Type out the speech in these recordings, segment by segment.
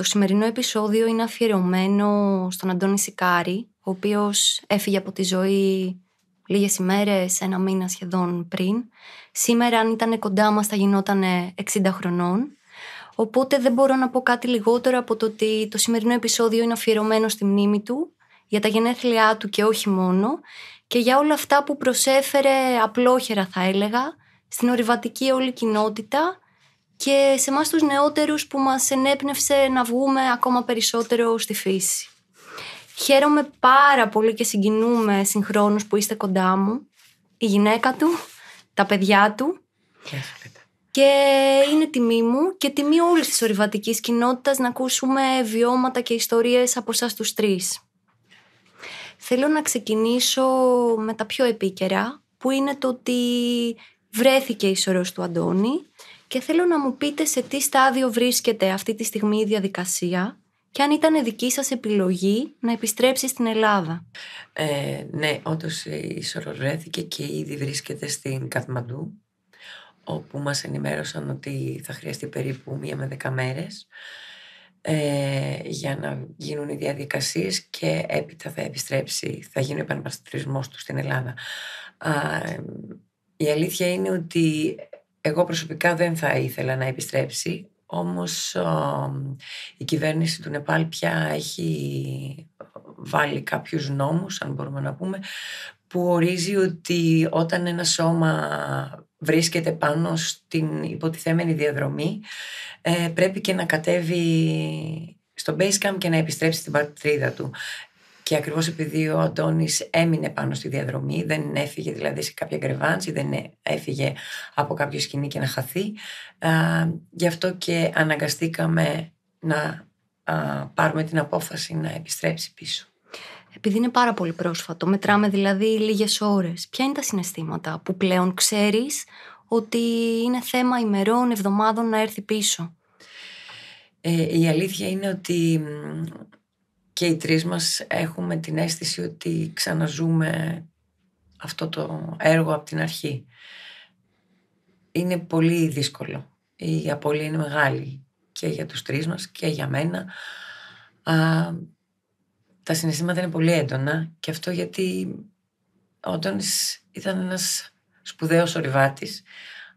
Το σημερινό επεισόδιο είναι αφιερωμένο στον Αντώνη Σικάρη, ο οποίος έφυγε από τη ζωή λίγες ημέρες, ένα μήνα σχεδόν πριν. Σήμερα αν ήταν κοντά μας θα γινόταν 60 χρονών. Οπότε δεν μπορώ να πω κάτι λιγότερο από το ότι το σημερινό επεισόδιο είναι αφιερωμένο στη μνήμη του, για τα γενέθλιά του και όχι μόνο, και για όλα αυτά που προσέφερε απλόχερα θα έλεγα, στην ορειβατική όλη κοινότητα και σε εμάς τους νεότερους που μας ενέπνευσε να βγούμε ακόμα περισσότερο στη φύση. Χαίρομαι πάρα πολύ και συγκινούμε συγχρόνους που είστε κοντά μου, η γυναίκα του, τα παιδιά του. Και είναι τιμή μου και τιμή όλης της ορειβατικής κοινότητας να ακούσουμε βιώματα και ιστορίες από εσάς τους τρεις. Θέλω να ξεκινήσω με τα πιο επίκαιρα, που είναι το ότι βρέθηκε η σωρός του Αντώνη και θέλω να μου πείτε σε τι στάδιο βρίσκεται αυτή τη στιγμή η διαδικασία και αν ήταν δική σας επιλογή να επιστρέψει στην Ελλάδα. Ε, ναι, όντως ε, ισορρορέθηκε και ήδη βρίσκεται στην Καθμαντού όπου μας ενημέρωσαν ότι θα χρειαστεί περίπου μία με δέκα μέρες ε, για να γίνουν οι διαδικασίες και έπειτα θα επιστρέψει, θα γίνει ο επαναπαστηρισμός του στην Ελλάδα. Ε, η αλήθεια είναι ότι εγώ προσωπικά δεν θα ήθελα να επιστρέψει, όμως η κυβέρνηση του Νεπάλ πια έχει βάλει κάποιους νόμους, αν μπορούμε να πούμε, που ορίζει ότι όταν ένα σώμα βρίσκεται πάνω στην υποτιθέμενη διαδρομή ε, πρέπει και να κατέβει στο camp και να επιστρέψει στην πατρίδα του. Και ακριβώς επειδή ο Αντώνης έμεινε πάνω στη διαδρομή, δεν έφυγε δηλαδή σε κάποια γκρεβάντση, δεν έφυγε από κάποιο σκηνή και να χαθεί. Α, γι' αυτό και αναγκαστήκαμε να α, πάρουμε την απόφαση να επιστρέψει πίσω. Επειδή είναι πάρα πολύ πρόσφατο, μετράμε δηλαδή λίγες ώρες. Ποια είναι τα συναισθήματα που πλέον ξέρεις ότι είναι θέμα ημερών, εβδομάδων να έρθει πίσω. Ε, η αλήθεια είναι ότι και οι τρεις μας έχουμε την αίσθηση ότι ξαναζούμε αυτό το έργο από την αρχή. Είναι πολύ δύσκολο. Η απώλεια είναι μεγάλη και για τους τρεις μας και για μένα. τα συναισθήματα είναι πολύ έντονα και αυτό γιατί ο Τόνις ήταν ένας σπουδαίος ορειβάτης,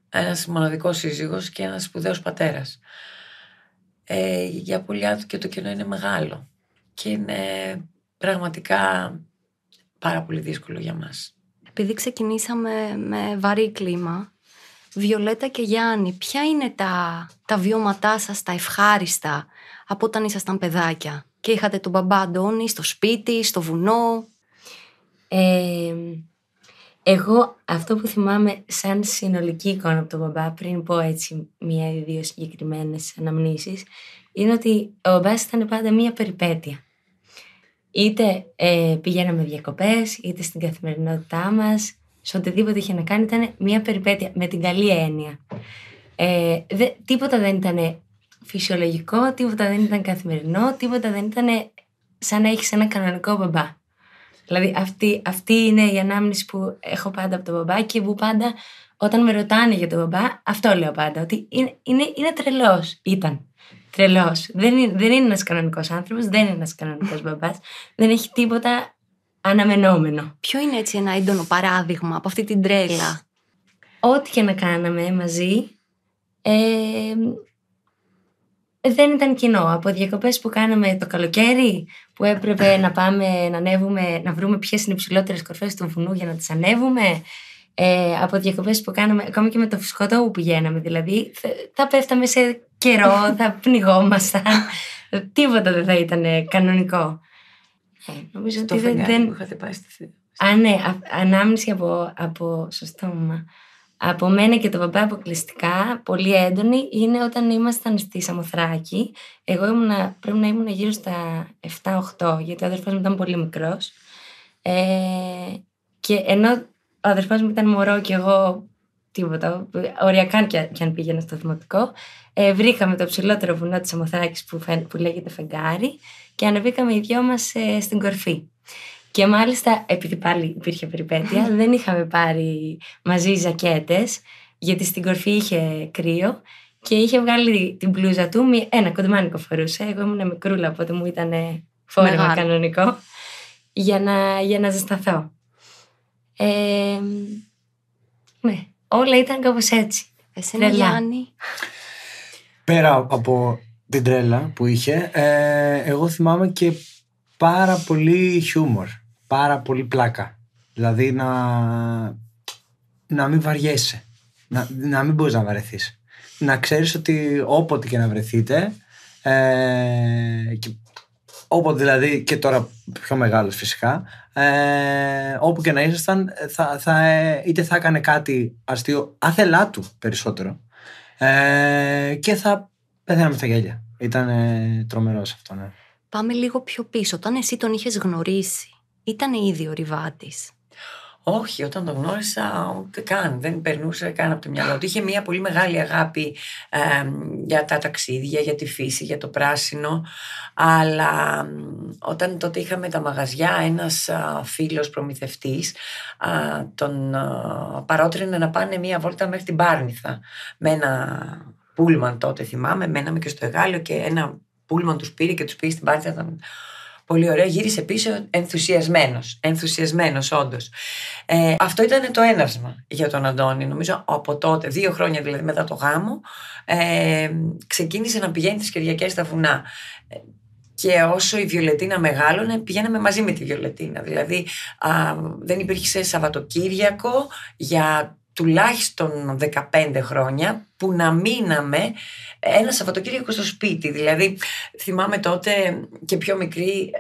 ένας μοναδικός σύζυγος και ένας σπουδαίος πατέρας. Ε, για πολλιά του και το κενό είναι μεγάλο και είναι πραγματικά πάρα πολύ δύσκολο για μας. Επειδή ξεκινήσαμε με βαρύ κλίμα, Βιολέτα και Γιάννη, ποια είναι τα, τα βιώματά σας, τα ευχάριστα από όταν ήσασταν παιδάκια και είχατε τον μπαμπά Αντώνη στο σπίτι, στο βουνό. Ε, εγώ αυτό που θυμάμαι σαν συνολική εικόνα από τον μπαμπά, πριν πω έτσι μία ή δύο συγκεκριμένες αναμνήσεις, είναι ότι ο μπαμπάς ήταν πάντα μία περιπέτεια. Είτε ε, πηγαίναμε διακοπές, είτε στην καθημερινότητά μας, σε οτιδήποτε είχε να κάνει ήταν μία περιπέτεια, με την καλή έννοια. Ε, δε, τίποτα δεν ήταν φυσιολογικό, τίποτα δεν ήταν καθημερινό, τίποτα δεν ήταν σαν να έχεις ένα κανονικό μπαμπά. Δηλαδή αυτή, αυτή είναι η ανάμνηση που έχω πάντα από τον μπαμπά και που πάντα όταν με ρωτάνε για τον μπαμπά, αυτό λέω πάντα. Ότι είναι, είναι, είναι τρελός. Ήταν τρελός. Δεν, είναι, δεν είναι ένας κανονικός άνθρωπος, δεν είναι ένας κανονικός μπαμπάς. Δεν έχει τίποτα αναμενόμενο. Ποιο είναι έτσι ένα έντονο παράδειγμα από αυτή την τρέλα. Ό,τι και να κάναμε μαζί, ε, δεν ήταν κοινό. Από διακοπές που κάναμε το καλοκαίρι, που έπρεπε να πάμε να ανέβουμε, να βρούμε ποιες είναι οι ψηλότερε κορφές του βουνού για να τις ανέβουμε. Ε, από διακοπές που κάναμε, ακόμα και με το φουσκωτό που πηγαίναμε, δηλαδή θα, πέφταμε σε καιρό, θα πνιγόμασταν. Τίποτα δεν θα ήταν κανονικό. Ε, νομίζω ότι δεν. δεν... είχατε πάει στη... Α, ναι, ανάμνηση από, από σωστό μα από μένα και το παπά αποκλειστικά, πολύ έντονη, είναι όταν ήμασταν στη Σαμοθράκη. Εγώ πρέπει να ήμουν γύρω στα 7-8, γιατί ο αδερφός μου ήταν πολύ μικρός. Ε, και ενώ ο αδερφός μου ήταν μωρό και εγώ τίποτα, οριακά και, αν πήγαινα στο δημοτικό, ε, βρήκαμε το ψηλότερο βουνό της Σαμοθράκης που, που λέγεται Φεγγάρι και ανεβήκαμε οι δυο μας ε, στην κορφή. Και μάλιστα, επειδή πάλι υπήρχε περιπέτεια, δεν είχαμε πάρει μαζί ζακέτες, γιατί στην κορφή είχε κρύο και είχε βγάλει την πλούζα του. Ένα κοντιμάνικο φορούσε. Εγώ ήμουν μικρούλα, οπότε μου ήταν φόρεμα κανονικό. Για να, για να ζεσταθώ. Ε, ναι, όλα ήταν κάπως έτσι. Πέρα από την τρέλα που είχε, ε, εγώ θυμάμαι και πάρα πολύ χιούμορ πάρα πολύ πλάκα. Δηλαδή να, να μην βαριέσαι. Να, να μην μπορείς να βαρεθείς. Να ξέρεις ότι όποτε και να βρεθείτε. Ε, και, όποτε δηλαδή και τώρα πιο μεγάλος φυσικά ε, όπου και να ήσασταν ε, θα, θα, ε, είτε θα έκανε κάτι αστείο άθελά του περισσότερο ε, και θα πεθαίναμε στα γέλια ήταν τρομερός αυτό ναι. Πάμε λίγο πιο πίσω. Όταν εσύ τον είχες γνωρίσει, ήταν ήδη ο Ριβάτης. Όχι, όταν τον γνώρισα ούτε καν, δεν περνούσε καν από το μυαλό του. Είχε μια πολύ μεγάλη αγάπη για τα ταξίδια, για τη φύση, για το πράσινο. Αλλά όταν τότε είχαμε τα μαγαζιά, ένας φίλο φίλος προμηθευτής τον παρότρινε να πάνε μια βόλτα μέχρι την Πάρνηθα. Με ένα πούλμαν τότε θυμάμαι, μέναμε και στο Εγάλιο και ένα πούλμαν τους πήρε και τους πήγε στην Πάρνηθα. Ήταν Πολύ ωραία, γύρισε πίσω ενθουσιασμένος, ενθουσιασμένος όντως. Ε, αυτό ήταν το έναυσμα για τον Αντώνη. Νομίζω από τότε, δύο χρόνια δηλαδή μετά το γάμο, ε, ξεκίνησε να πηγαίνει τις Κυριακές στα βουνά. Και όσο η Βιολετίνα μεγάλωνε, πηγαίναμε μαζί με τη Βιολετίνα. Δηλαδή, α, δεν υπήρχε Σαββατοκύριακο για τουλάχιστον 15 χρόνια που να μείναμε ένα Σαββατοκύριακο στο σπίτι. Δηλαδή θυμάμαι τότε και πιο μικρή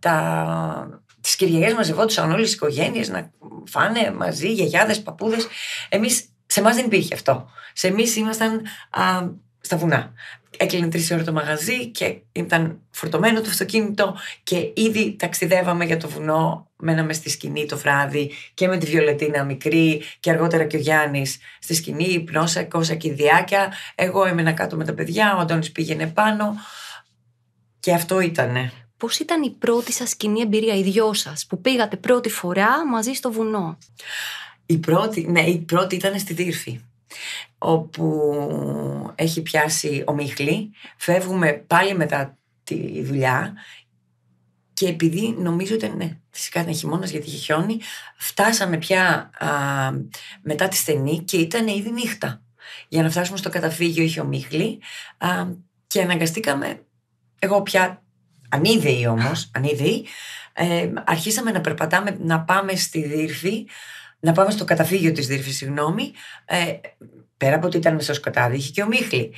τα... Τις Κυριακές μαζευόντουσαν όλες οι οικογένειες να φάνε μαζί, γιαγιάδες, παππούδες. Εμείς, σε εμάς δεν υπήρχε αυτό. Σε εμείς ήμασταν στα βουνά. Έκλεινε τρεις ώρε το μαγαζί και ήταν φορτωμένο το αυτοκίνητο και ήδη ταξιδεύαμε για το βουνό. Μέναμε στη σκηνή το βράδυ και με τη Βιολετίνα μικρή και αργότερα και ο Γιάννης στη σκηνή. Πνώσα, και Διάκια. Εγώ έμενα κάτω με τα παιδιά, ο Αντώνης πήγαινε πάνω. Και αυτό ήτανε. Πώς ήταν η πρώτη σας κοινή εμπειρία, οι δυο σας, που πήγατε πρώτη φορά μαζί στο βουνό. Η πρώτη, ναι, η πρώτη ήταν στη Δύρφη όπου έχει πιάσει ο Μίχλη Φεύγουμε πάλι μετά τη δουλειά και επειδή νομίζω ότι ναι, φυσικά ήταν χειμώνας γιατί είχε χιόνι, φτάσαμε πια μετά τη στενή και ήταν ήδη νύχτα. Για να φτάσουμε στο καταφύγιο είχε ο α, και αναγκαστήκαμε, εγώ πια ανίδεοι όμως, ανίδεοι, ε, αρχίσαμε να περπατάμε, να πάμε στη Δύρφη να πάμε στο καταφύγιο της Δήρφης, συγγνώμη. Ε, πέρα από ότι ήταν στο σκοτάδι, είχε και ο Μίχλη.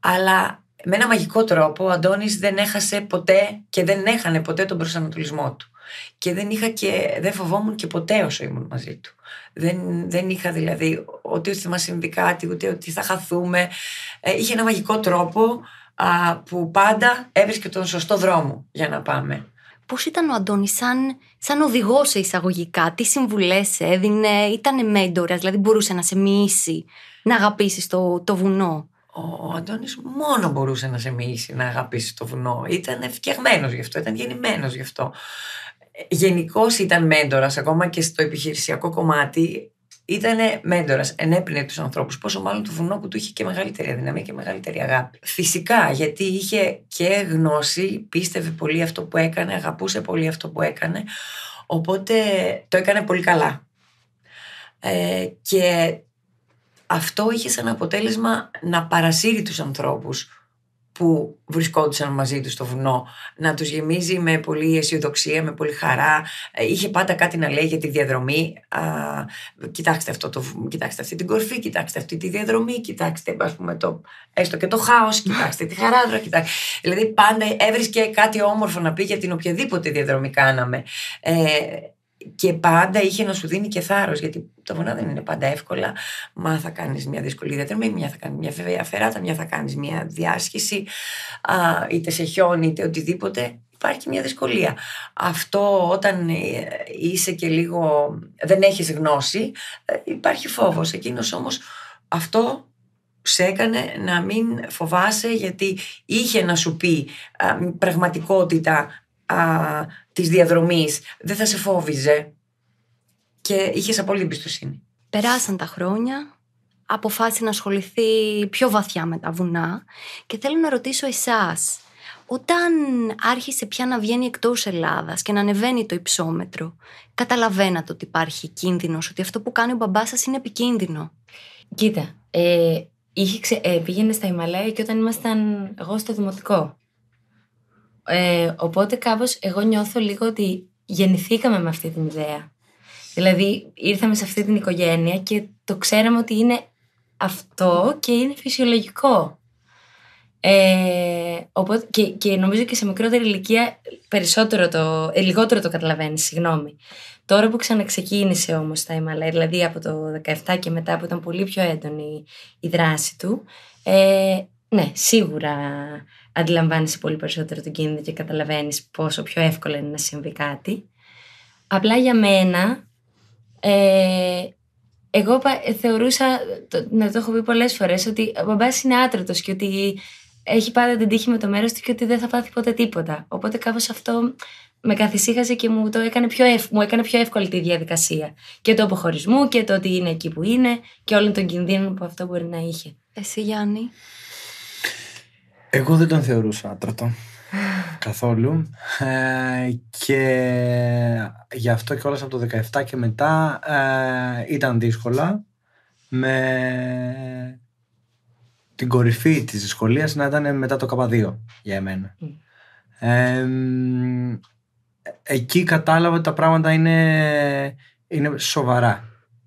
Αλλά με ένα μαγικό τρόπο ο Αντώνης δεν έχασε ποτέ και δεν έχανε ποτέ τον προσανατολισμό του. Και δεν, είχα και, δεν φοβόμουν και ποτέ όσο ήμουν μαζί του. Δεν, δεν είχα δηλαδή ότι θα μας συμβεί κάτι, ούτε ότι θα χαθούμε. Ε, είχε ένα μαγικό τρόπο που πάντα έβρισκε τον σωστό δρόμο για να πάμε. Πώς ήταν ο Αντώνη, σαν, σαν οδηγός σε εισαγωγικά, τι συμβουλές, έδινε, ήταν μέντορας, δηλαδή μπορούσε να σε μοιήσει, να αγαπήσεις το, το βουνό. Ο Αντώνης μόνο μπορούσε να σε μοιήσει, να αγαπήσεις το βουνό. Ήταν φτιαγμένος γι' αυτό, ήταν γεννημένος γι' αυτό. Ε, Γενικώς ήταν μέντορας ακόμα και στο επιχειρησιακό κομμάτι. Ήτανε μέντορας, ενέπνεε τους ανθρώπους. Πόσο μάλλον το βουνό που του είχε και μεγαλύτερη δύναμη και μεγαλύτερη αγάπη. Φυσικά, γιατί είχε και γνώση, πίστευε πολύ αυτό που έκανε, αγαπούσε πολύ αυτό που έκανε. Οπότε το έκανε πολύ καλά. Ε, και αυτό είχε σαν αποτέλεσμα να παρασύρει τους ανθρώπους που βρισκόντουσαν μαζί τους στο βουνό, να τους γεμίζει με πολύ αισιοδοξία, με πολύ χαρά. Ε, είχε πάντα κάτι να λέει για τη διαδρομή. Α, κοιτάξτε, αυτό το, κοιτάξτε αυτή την κορφή, κοιτάξτε αυτή τη διαδρομή, κοιτάξτε ας το, έστω και το χάος, κοιτάξτε τη χαρά Δηλαδή πάντα έβρισκε κάτι όμορφο να πει για την οποιαδήποτε διαδρομή κάναμε. Ε, και πάντα είχε να σου δίνει και θάρρος, γιατί τα βουνά δεν είναι πάντα εύκολα. Μα θα κάνεις μια δύσκολη διαδρομή, μια θα κάνεις μια τα μια θα κάνεις μια διάσκηση, είτε σε χιόνι, είτε οτιδήποτε. Υπάρχει μια δυσκολία. Αυτό όταν ε, είσαι και λίγο δεν έχεις γνώση, ε, υπάρχει φόβος. Εκείνος όμως αυτό σε έκανε να μην φοβάσαι γιατί είχε να σου πει πραγματικότητα α, της διαδρομής δεν θα σε φόβιζε και είχες απόλυτη εμπιστοσύνη. Περάσαν τα χρόνια, αποφάσισε να ασχοληθεί πιο βαθιά με τα βουνά και θέλω να ρωτήσω εσάς, όταν άρχισε πια να βγαίνει εκτός Ελλάδας και να ανεβαίνει το υψόμετρο, καταλαβαίνατε ότι υπάρχει κίνδυνος, ότι αυτό που κάνει ο μπαμπάς σας είναι επικίνδυνο. Κοίτα, ε, ε πήγαινε στα Ιμαλάια και όταν ήμασταν εγώ στο δημοτικό. Ε, οπότε κάπως εγώ νιώθω λίγο ότι γεννηθήκαμε με αυτή την ιδέα. Δηλαδή ήρθαμε σε αυτή την οικογένεια και το ξέραμε ότι είναι αυτό και είναι φυσιολογικό. Ε, οπότε, και, και, νομίζω και σε μικρότερη ηλικία περισσότερο το, ε, λιγότερο το καταλαβαίνεις, συγγνώμη. Τώρα που ξαναξεκίνησε όμως τα email, δηλαδή από το 17 και μετά που ήταν πολύ πιο έντονη η δράση του, ε, ναι, σίγουρα αντιλαμβάνεσαι πολύ περισσότερο τον κίνδυνο και καταλαβαίνεις πόσο πιο εύκολο είναι να συμβεί κάτι. Απλά για μένα, ε, εγώ θεωρούσα, το, να το έχω πει πολλές φορές, ότι ο μπαμπάς είναι άτρωτος και ότι έχει πάντα την τύχη με το μέρος του και ότι δεν θα πάθει ποτέ τίποτα. Οπότε κάπως αυτό με καθησύχαζε και μου, το έκανε πιο ευ... μου έκανε πιο εύκολη τη διαδικασία. Και του αποχωρισμού και το ότι είναι εκεί που είναι και όλων των κινδύνων που αυτό μπορεί να είχε. Εσύ Γιάννη. Εγώ δεν τον θεωρούσα άτρωτο. Καθόλου. Ε, και γι' αυτό και όλες από το 17 και μετά ε, ήταν δύσκολα με την κορυφή της δυσκολίας να ήταν μετά το ΚΑΠΑΔΙΟ 2 για εμένα. Mm. εκεί κατάλαβα ότι τα πράγματα είναι, είναι σοβαρά.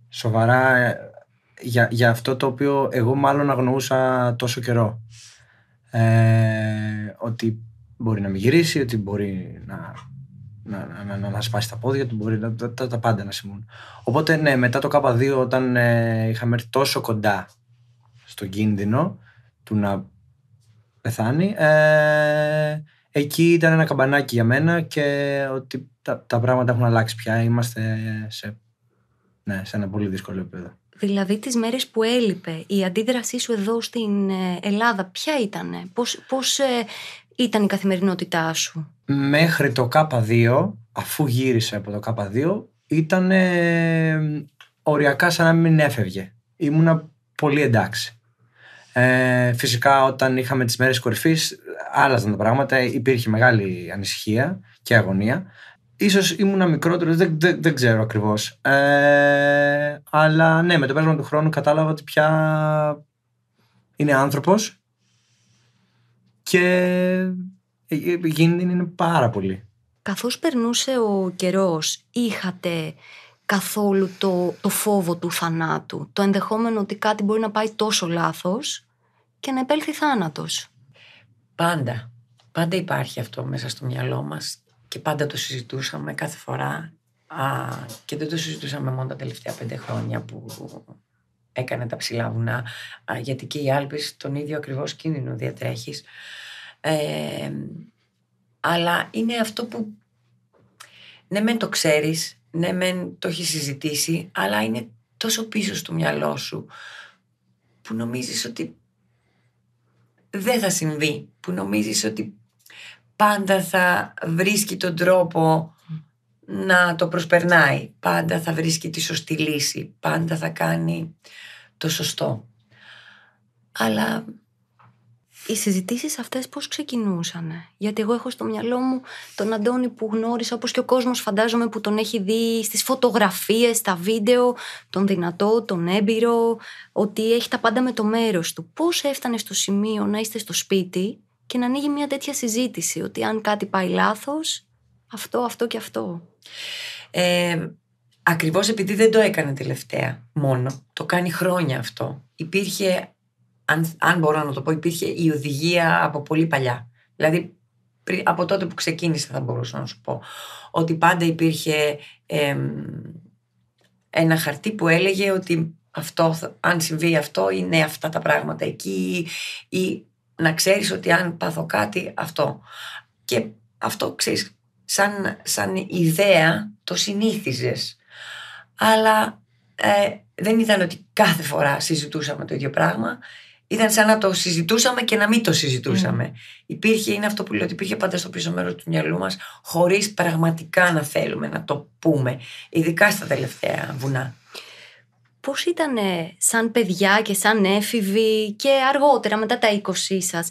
Σοβαρά ε, για, για αυτό το οποίο εγώ μάλλον αγνοούσα τόσο καιρό. Ε, ότι μπορεί να μην γυρίσει, ότι μπορεί να, να, να, σπάσει τα πόδια του, μπορεί να, τα, τα πάντα να συμβούν. Οπότε ναι, μετά το K2 όταν ε, είχαμε έρθει τόσο κοντά στον κίνδυνο του να πεθάνει, ε, εκεί ήταν ένα καμπανάκι για μένα και ότι τα, τα πράγματα έχουν αλλάξει πια, είμαστε σε, ναι, σε ένα πολύ δύσκολο επίπεδο. Δηλαδή τις μέρες που έλειπε η αντίδρασή σου εδώ στην ε, Ελλάδα ποια ήτανε, πώς, πώς ε, ήταν η καθημερινότητά σου. Μέχρι το K2, αφού γύρισα από το K2, ήταν ε, οριακά σαν να μην έφευγε. Ήμουνα πολύ εντάξει. φυσικά όταν είχαμε τις μέρες κορυφής άλλαζαν τα πράγματα, υπήρχε μεγάλη ανησυχία και αγωνία. Ίσως ήμουνα μικρότερος, δεν, δεν, ξέρω ακριβώς. Ε, αλλά ναι, με το πέρασμα του χρόνου κατάλαβα ότι πια είναι άνθρωπος και ε, γίνεται είναι πάρα πολύ. Καθώς περνούσε ο καιρός, είχατε καθόλου το, το φόβο του θανάτου, το ενδεχόμενο ότι κάτι μπορεί να πάει τόσο λάθος και να επέλθει θάνατος. Πάντα. Πάντα υπάρχει αυτό μέσα στο μυαλό μας και πάντα το συζητούσαμε κάθε φορά και δεν το συζητούσαμε μόνο τα τελευταία πέντε χρόνια που έκανε τα ψηλά βουνά γιατί και οι Άλπεις τον ίδιο ακριβώς κίνδυνο διατρέχεις αλλά είναι αυτό που ναι μεν το ξέρεις, ναι μεν το έχεις συζητήσει αλλά είναι τόσο πίσω στο μυαλό σου που νομίζεις ότι δεν θα συμβεί, που νομίζεις ότι πάντα θα βρίσκει τον τρόπο να το προσπερνάει. Πάντα θα βρίσκει τη σωστή λύση. Πάντα θα κάνει το σωστό. Αλλά οι συζητήσεις αυτές πώς ξεκινούσαν. Γιατί εγώ έχω στο μυαλό μου τον Αντώνη που γνώρισα, όπως και ο κόσμος φαντάζομαι που τον έχει δει στις φωτογραφίες, στα βίντεο, τον δυνατό, τον έμπειρο, ότι έχει τα πάντα με το μέρος του. Πώς έφτανε στο σημείο να είστε στο σπίτι και να ανοίγει μια τέτοια συζήτηση ότι αν κάτι πάει λάθος, αυτό, αυτό και αυτό. Ε, ακριβώς επειδή δεν το έκανε τελευταία μόνο, το κάνει χρόνια αυτό. Υπήρχε, αν, αν μπορώ να το πω, υπήρχε η οδηγία από πολύ παλιά. Δηλαδή από τότε που ξεκίνησα θα μπορούσα να σου πω ότι πάντα υπήρχε ένα χαρτί που έλεγε ότι αυτό, αν συμβεί αυτό είναι αυτά τα πράγματα εκεί ή να ξέρεις ότι αν πάθω κάτι αυτό. Και αυτό ξέρεις, σαν, σαν ιδέα το συνήθιζες. Αλλά ε, δεν ήταν ότι κάθε φορά συζητούσαμε το ίδιο πράγμα. Ήταν σαν να το συζητούσαμε και να μην το συζητούσαμε. Mm. Υπήρχε, είναι αυτό που λέω, ότι υπήρχε πάντα στο πίσω μέρος του μυαλού μας, χωρίς πραγματικά να θέλουμε να το πούμε, ειδικά στα τελευταία βουνά πώς ήταν σαν παιδιά και σαν έφηβοι και αργότερα μετά τα 20 σας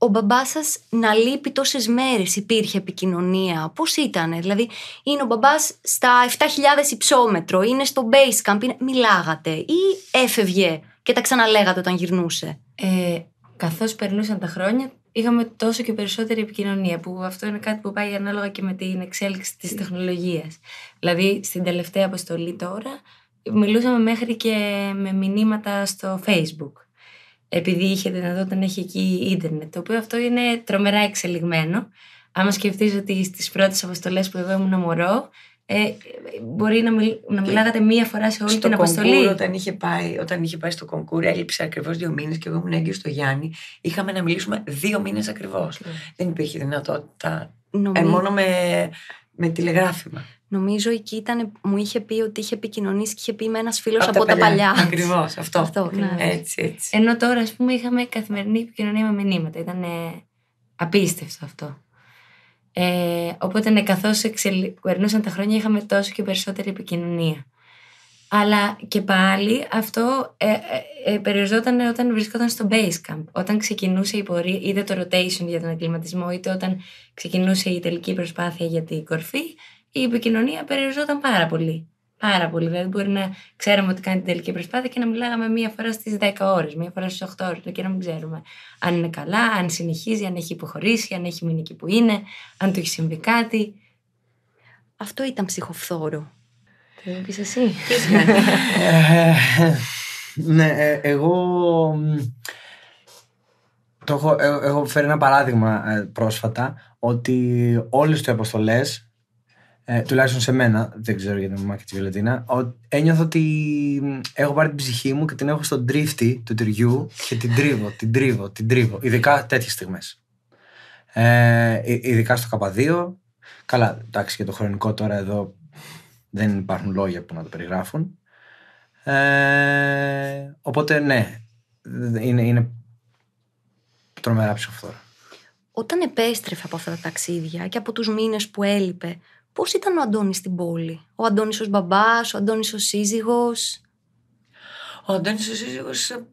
ο μπαμπάς σας να λείπει τόσες μέρες υπήρχε επικοινωνία πώς ήταν δηλαδή είναι ο μπαμπάς στα 7.000 υψόμετρο είναι στο base camp μιλάγατε ή έφευγε και τα ξαναλέγατε όταν γυρνούσε ε, καθώς περνούσαν τα χρόνια είχαμε τόσο και περισσότερη επικοινωνία, που αυτό είναι κάτι που πάει ανάλογα και με την εξέλιξη της τεχνολογίας. Δηλαδή, στην τελευταία αποστολή τώρα, μιλούσαμε μέχρι και με μηνύματα στο facebook επειδή είχε δυνατότητα να έχει εκεί ίντερνετ το οποίο αυτό είναι τρομερά εξελιγμένο άμα σκεφτείς ότι στις πρώτες αποστολές που εγώ ήμουν μωρό ε, μπορεί να, μιλ, μιλάγατε μία φορά σε όλη την αποστολή. Κονκούρ, όταν, είχε πάει, όταν είχε πάει στο κονκούρ, έλειψε ακριβώς δύο μήνες και εγώ ήμουν έγκυος στο Γιάννη. Είχαμε να μιλήσουμε δύο μήνες ακριβώς. Δεν υπήρχε δυνατότητα. Ε, μόνο με, με τηλεγράφημα. Νομίζω εκεί ήταν, μου είχε πει ότι είχε επικοινωνήσει και είχε πει με ένας φίλος από, από τα παλιά. Ακριβώς αυτό. αυτό ναι. ναι. έτσι, έτσι. Ενώ τώρα, ας πούμε, είχαμε καθημερινή επικοινωνία με μηνύματα. Ήταν απίστευτο αυτό. Ε, οπότε, ναι, καθώς περνούσαν τα χρόνια, είχαμε τόσο και περισσότερη επικοινωνία. Αλλά και πάλι αυτό ε, ε, ε περιοριζόταν όταν βρισκόταν στο base camp. Όταν ξεκινούσε η πορεία, είτε το rotation για τον εγκληματισμό, είτε όταν ξεκινούσε η τελική προσπάθεια για την κορφή, η επικοινωνία περιοριζόταν πάρα πολύ. Πάρα πολύ. Δηλαδή, μπορεί να ξέραμε ότι κάνει την τελική προσπάθεια και να μιλάγαμε μία φορά στις 10 ώρες, μία φορά στις 8 ώρε, και να μην ξέρουμε αν είναι καλά, αν συνεχίζει, αν έχει υποχωρήσει, αν έχει μείνει εκεί που είναι, αν του έχει συμβεί κάτι. Αυτό ήταν ψυχοφθόρο. Το πει εσύ. Ε, ναι, ε, εγώ. Το έχω, έχω ε, φέρει ένα παράδειγμα πρόσφατα ότι όλες οι αποστολές ε, τουλάχιστον σε μένα, δεν ξέρω για την Μαμά και τη Βιολετίνα, ένιωθω ότι έχω πάρει την ψυχή μου και την έχω στον τρίφτη του τυριού και την τρίβω, την τρίβω, την τρίβω. Ειδικά τέτοιες στιγμές. Ε, ειδικά στο καπαδίο. Καλά, εντάξει, και το χρονικό τώρα εδώ δεν υπάρχουν λόγια που να το περιγράφουν. Ε, οπότε ναι, είναι, είναι τρομερά ψηφοφόρα. Όταν επέστρεφε από αυτά τα ταξίδια και από τους μήνες που έλειπε, πώς ήταν ο Αντώνης στην πόλη. Ο Αντώνης ως μπαμπάς, ο Αντώνης ως σύζυγος. Ο Αντώνης ο σύζυγος ε,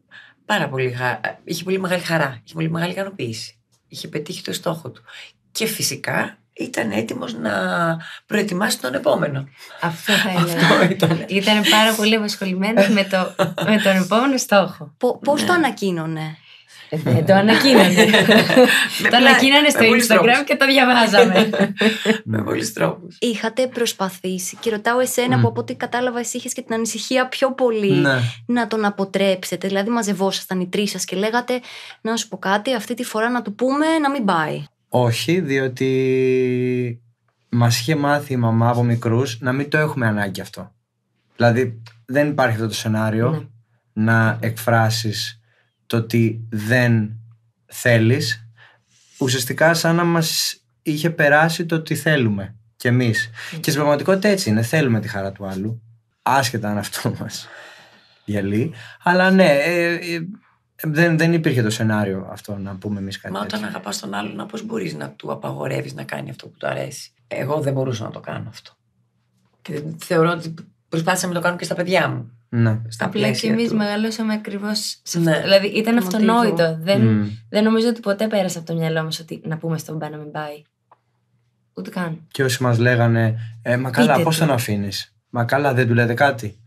πάρα πολύ, χα... Ε, είχε πολύ μεγάλη χαρά, είχε πολύ μεγάλη ικανοποίηση. Είχε πετύχει το στόχο του. Και φυσικά ήταν έτοιμος να προετοιμάσει τον επόμενο. Αυτό θα έλεγα. ήταν. ήταν πάρα πολύ απασχολημένο με, το, με τον επόμενο στόχο. Ναι. Πώς το ανακοίνωνε ε, ναι, το ανακοίνανε. το ανακοίνανε στο Instagram και το διαβάζαμε. Με πολλούς τρόπους. Είχατε προσπαθήσει και ρωτάω εσένα mm. που από ό,τι κατάλαβα εσύ είχες και την ανησυχία πιο πολύ ναι. να τον αποτρέψετε. Δηλαδή, μαζευόσασταν οι τρεις σας και λέγατε να σου πω κάτι, αυτή τη φορά να του πούμε να μην πάει. Όχι, διότι μας είχε μάθει η μαμά από μικρούς να μην το έχουμε ανάγκη αυτό. Δηλαδή, δεν υπάρχει αυτό το σενάριο ναι. να εκφράσεις το ότι δεν θέλεις ουσιαστικά σαν να μας είχε περάσει το ότι θέλουμε κι εμείς. Και στην πραγματικότητα έτσι είναι, θέλουμε τη χαρά του άλλου, άσχετα αν αυτό μας γελεί, αλλά ναι, ε, ε, δεν, δεν υπήρχε το σενάριο αυτό να πούμε εμείς κάτι. Μα όταν αγαπάς τον άλλον, Πώς μπορείς να του απαγορεύεις να κάνει αυτό που του αρέσει. Εγώ δεν μπορούσα να το κάνω αυτό. Και θεωρώ ότι προσπάθησα να το κάνω και στα παιδιά μου. Ναι, Απλά και εμεί μεγαλώσαμε ακριβώς σε αυτό. Ναι. Δηλαδή ήταν αυτονόητο. Δεν, δεν νομίζω ότι ποτέ πέρασε από το μυαλό μας ότι να πούμε στον μπα μην πάει. Ούτε καν. Και όσοι μας λέγανε, ε, Μα καλά, πώς τον αφήνεις. Μα καλά, δεν του λέτε κάτι.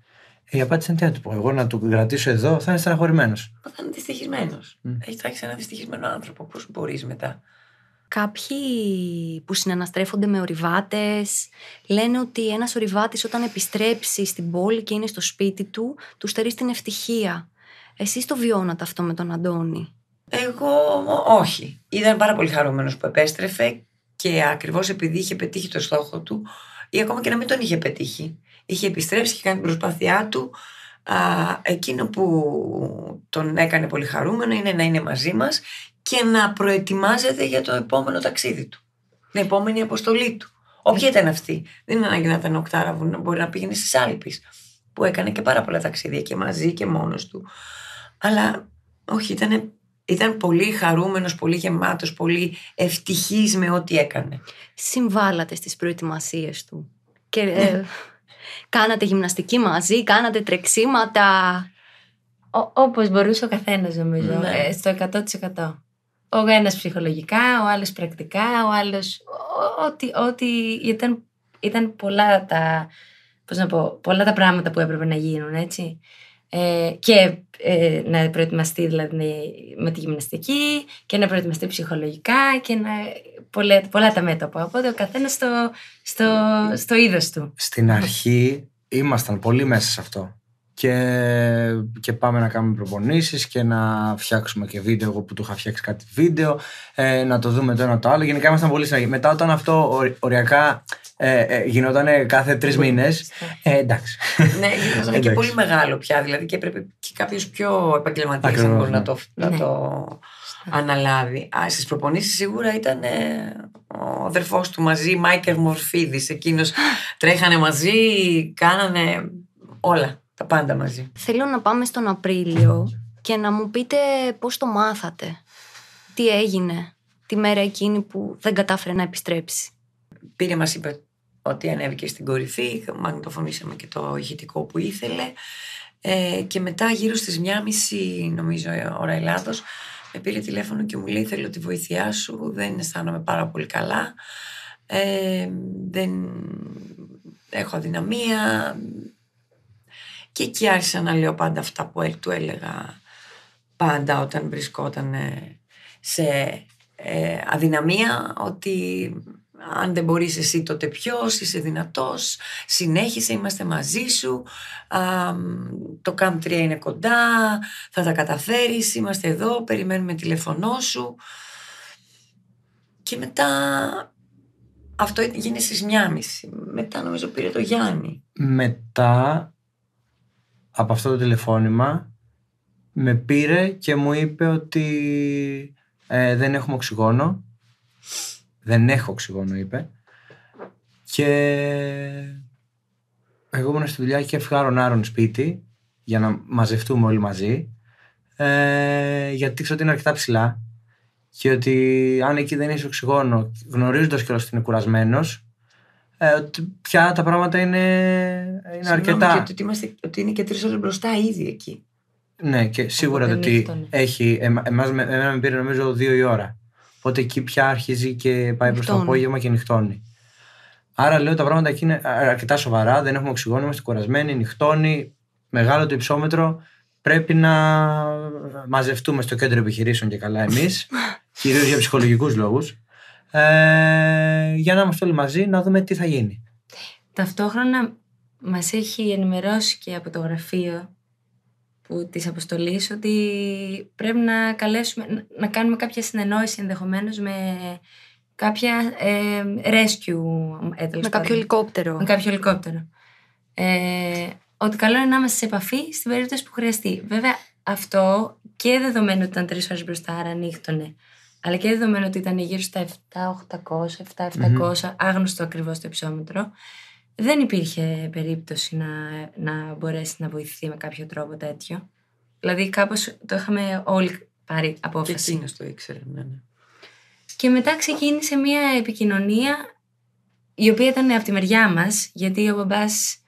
Ε, η απάντηση είναι τι να του πω. Εγώ να του κρατήσω εδώ θα είναι στεναχωρημένος. Θα είναι δυστυχισμένος. Mm. Έχει ένα δυστυχισμένο άνθρωπο. Πώς μπορείς μετά Κάποιοι που συναναστρέφονται με ορειβάτες λένε ότι ένας ορειβάτης όταν επιστρέψει στην πόλη και είναι στο σπίτι του, του στερεί την ευτυχία. Εσείς το βιώνατε αυτό με τον Αντώνη. Εγώ όχι. Ήταν πάρα πολύ χαρούμενος που επέστρεφε και ακριβώς επειδή είχε πετύχει το στόχο του ή ακόμα και να μην τον είχε πετύχει. Είχε επιστρέψει και κάνει την προσπάθειά του. εκείνο που τον έκανε πολύ χαρούμενο είναι να είναι μαζί μας και να προετοιμάζεται για το επόμενο ταξίδι του. Την επόμενη αποστολή του. Όποια ήταν αυτή. Δεν είναι ανάγκη να ήταν οκτάραβο, μπορεί να πήγαινε στις Άλπε, που έκανε και πάρα πολλά ταξίδια και μαζί και μόνος του. Αλλά όχι, ήταν, ήταν πολύ χαρούμενος, πολύ γεμάτος, πολύ ευτυχής με ό,τι έκανε. Συμβάλατε στις προετοιμασίες του. Και, ναι. ε, κάνατε γυμναστική μαζί, κάνατε τρεξίματα. Όπως μπορούσε ο καθένας, νομίζω. Ναι. Ε, στο 100%. Ο ένας ψυχολογικά, ο άλλος πρακτικά, ο άλλος... Ό,τι... Ότι ήταν, ήταν πολλά τα... Πώς να πω, πολλά τα πράγματα που έπρεπε να γίνουν, έτσι. Ε, και ε, να προετοιμαστεί δηλαδή, με τη γυμναστική και να προετοιμαστεί ψυχολογικά και να πολλά, πολλά τα μέτωπα. Οπότε ο καθένας στο, στο, στο είδος του. Στην αρχή ήμασταν πολύ μέσα σε αυτό και, και πάμε να κάνουμε προπονήσεις και να φτιάξουμε και βίντεο, εγώ που του είχα φτιάξει κάτι βίντεο, ε, να το δούμε το ένα το άλλο. Γενικά ήμασταν πολύ συναγεροί. Μετά όταν αυτό οριακά ε, ε γινόταν κάθε τρεις μήνε. Ε, εντάξει. Ναι, γινόταν και πολύ μεγάλο πια. Δηλαδή και πρέπει και κάποιος πιο επαγγελματίας να ναι. να το, ναι. το αναλάβει. Στις προπονήσεις σίγουρα ήταν ε, ο αδερφός του μαζί, Μάικερ Μορφίδης. Εκείνος τρέχανε μαζί, κάνανε όλα. Τα πάντα μαζί. Θέλω να πάμε στον Απρίλιο και να μου πείτε πώς το μάθατε. Τι έγινε τη μέρα εκείνη που δεν κατάφερε να επιστρέψει. Πήρε μας είπε ότι ανέβηκε στην κορυφή, μαγνητοφωνήσαμε και το ηχητικό που ήθελε ε, και μετά γύρω στις μισή, νομίζω ώρα Ελλάδος με πήρε τηλέφωνο και μου λέει θέλω τη βοήθειά σου, δεν αισθάνομαι πάρα πολύ καλά, ε, δεν έχω αδυναμία, και εκεί άρχισα να λέω πάντα αυτά που ε, του έλεγα πάντα όταν βρισκόταν σε ε, αδυναμία ότι αν δεν μπορείς εσύ τότε ποιος, είσαι δυνατός, συνέχισε, είμαστε μαζί σου, το ΚΑΜ 3 είναι κοντά, θα τα καταφέρεις, είμαστε εδώ, περιμένουμε τηλεφωνό σου. Και μετά αυτό έγινε στις μία Μετά νομίζω πήρε το Γιάννη. Μετά από αυτό το τηλεφώνημα με πήρε και μου είπε ότι ε, δεν έχουμε οξυγόνο. Δεν έχω οξυγόνο, είπε. Και εγώ ήμουν στη δουλειά και έφυγα άρον σπίτι για να μαζευτούμε όλοι μαζί. Ε, γιατί ξέρω ότι είναι αρκετά ψηλά και ότι αν εκεί δεν έχει οξυγόνο, γνωρίζοντας κιόλας ότι είναι κουρασμένος, ότι ε, πια τα πράγματα είναι, είναι αρκετά. Και ότι, είμαστε, ότι είναι και τρεις ώρες μπροστά ήδη εκεί. Ναι, και σίγουρα το ότι έχει. Εμά με πήρε νομίζω δύο η ώρα. Οπότε εκεί πια αρχίζει και πάει προς το απόγευμα και νυχτώνει. Άρα λέω τα πράγματα εκεί είναι αρκετά σοβαρά, δεν έχουμε οξυγόνο, είμαστε κουρασμένοι, νυχτώνει, μεγάλο το υψόμετρο. Πρέπει να μαζευτούμε στο κέντρο επιχειρήσεων και καλά εμείς, κυρίως για ψυχολογικούς λόγους. Ε, για να είμαστε όλοι μαζί να δούμε τι θα γίνει. Ταυτόχρονα μας έχει ενημερώσει και από το γραφείο που της αποστολής ότι πρέπει να καλέσουμε, να κάνουμε κάποια συνεννόηση ενδεχομένως με κάποια ε, rescue ε, έτσι με, κάποιο ελικόπτερο. με κάποιο ελικόπτερο. Ε, ότι καλό είναι να είμαστε σε επαφή στην περίπτωση που χρειαστεί. Βέβαια αυτό και δεδομένου ότι ήταν τρεις φορέ μπροστά, άρα ανοίχτωνε αλλά και δεδομένου ότι ήταν γύρω στα 7-800, 7-700, αγνωστο ακριβώς το υψόμετρο, δεν υπήρχε περίπτωση να, να μπορέσει να βοηθηθεί με κάποιο τρόπο τέτοιο. Δηλαδή, κάπως το είχαμε όλοι πάρει απόφαση. Και το ήξερε, ναι, ναι, Και μετά ξεκίνησε μια επικοινωνία η οποία ήταν από τη μεριά μας, γιατί ο μπαμπάς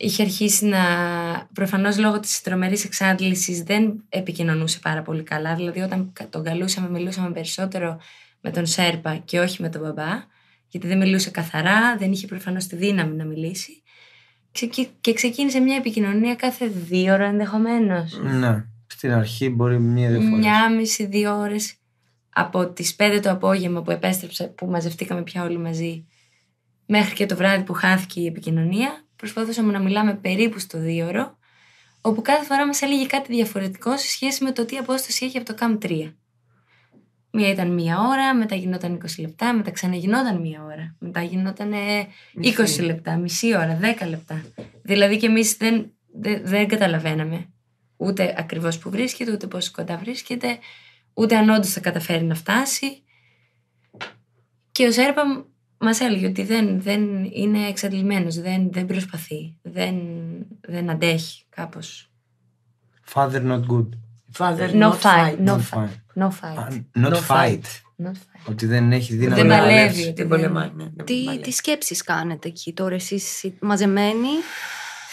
είχε αρχίσει να. Προφανώς λόγω της τρομερής εξάντλησης δεν επικοινωνούσε πάρα πολύ καλά. Δηλαδή, όταν τον καλούσαμε, μιλούσαμε περισσότερο με τον Σέρπα και όχι με τον μπαμπά, γιατί δεν μιλούσε καθαρά, δεν είχε προφανώς τη δύναμη να μιλήσει. Και ξεκίνησε μια επικοινωνία κάθε δύο ώρα ενδεχομένως. Ναι. Στην αρχή μπορεί μία-δύο φορές. Μια μισή, δύο ώρες από τις 5 το απόγευμα που επέστρεψε, που μαζευτήκαμε πια όλοι μαζί, μέχρι και το βράδυ που χάθηκε η επικοινωνία, προσπαθούσαμε να μιλάμε περίπου στο δύο ωρο, όπου κάθε φορά μας έλεγε κάτι διαφορετικό σε σχέση με το τι απόσταση έχει από το ΚΑΜ 3. Μία ήταν μία ώρα, μετά γινόταν 20 λεπτά, μετά ξαναγινόταν μία ώρα, μετά γινόταν 20 ε, λεπτά, μισή ώρα, 10 λεπτά. Δηλαδή και εμείς δεν, δεν, δεν καταλαβαίναμε ούτε ακριβώς που βρίσκεται, ούτε πόσο κοντά βρίσκεται, ούτε αν όντως θα καταφέρει να φτάσει. Και ο σέρπα μας έλεγε ότι δεν, δεν είναι εξαντλημένος, δεν, δεν προσπαθεί, δεν, δεν αντέχει κάπως. Father not good. Father no, not fight. No fight. No fight. Ah, not fight. Not fight. Ότι δεν έχει δύναμη δεν να παλεύει. Δεν, δεν ναι, ναι, τι, τι σκέψεις κάνετε εκεί τώρα εσείς μαζεμένοι.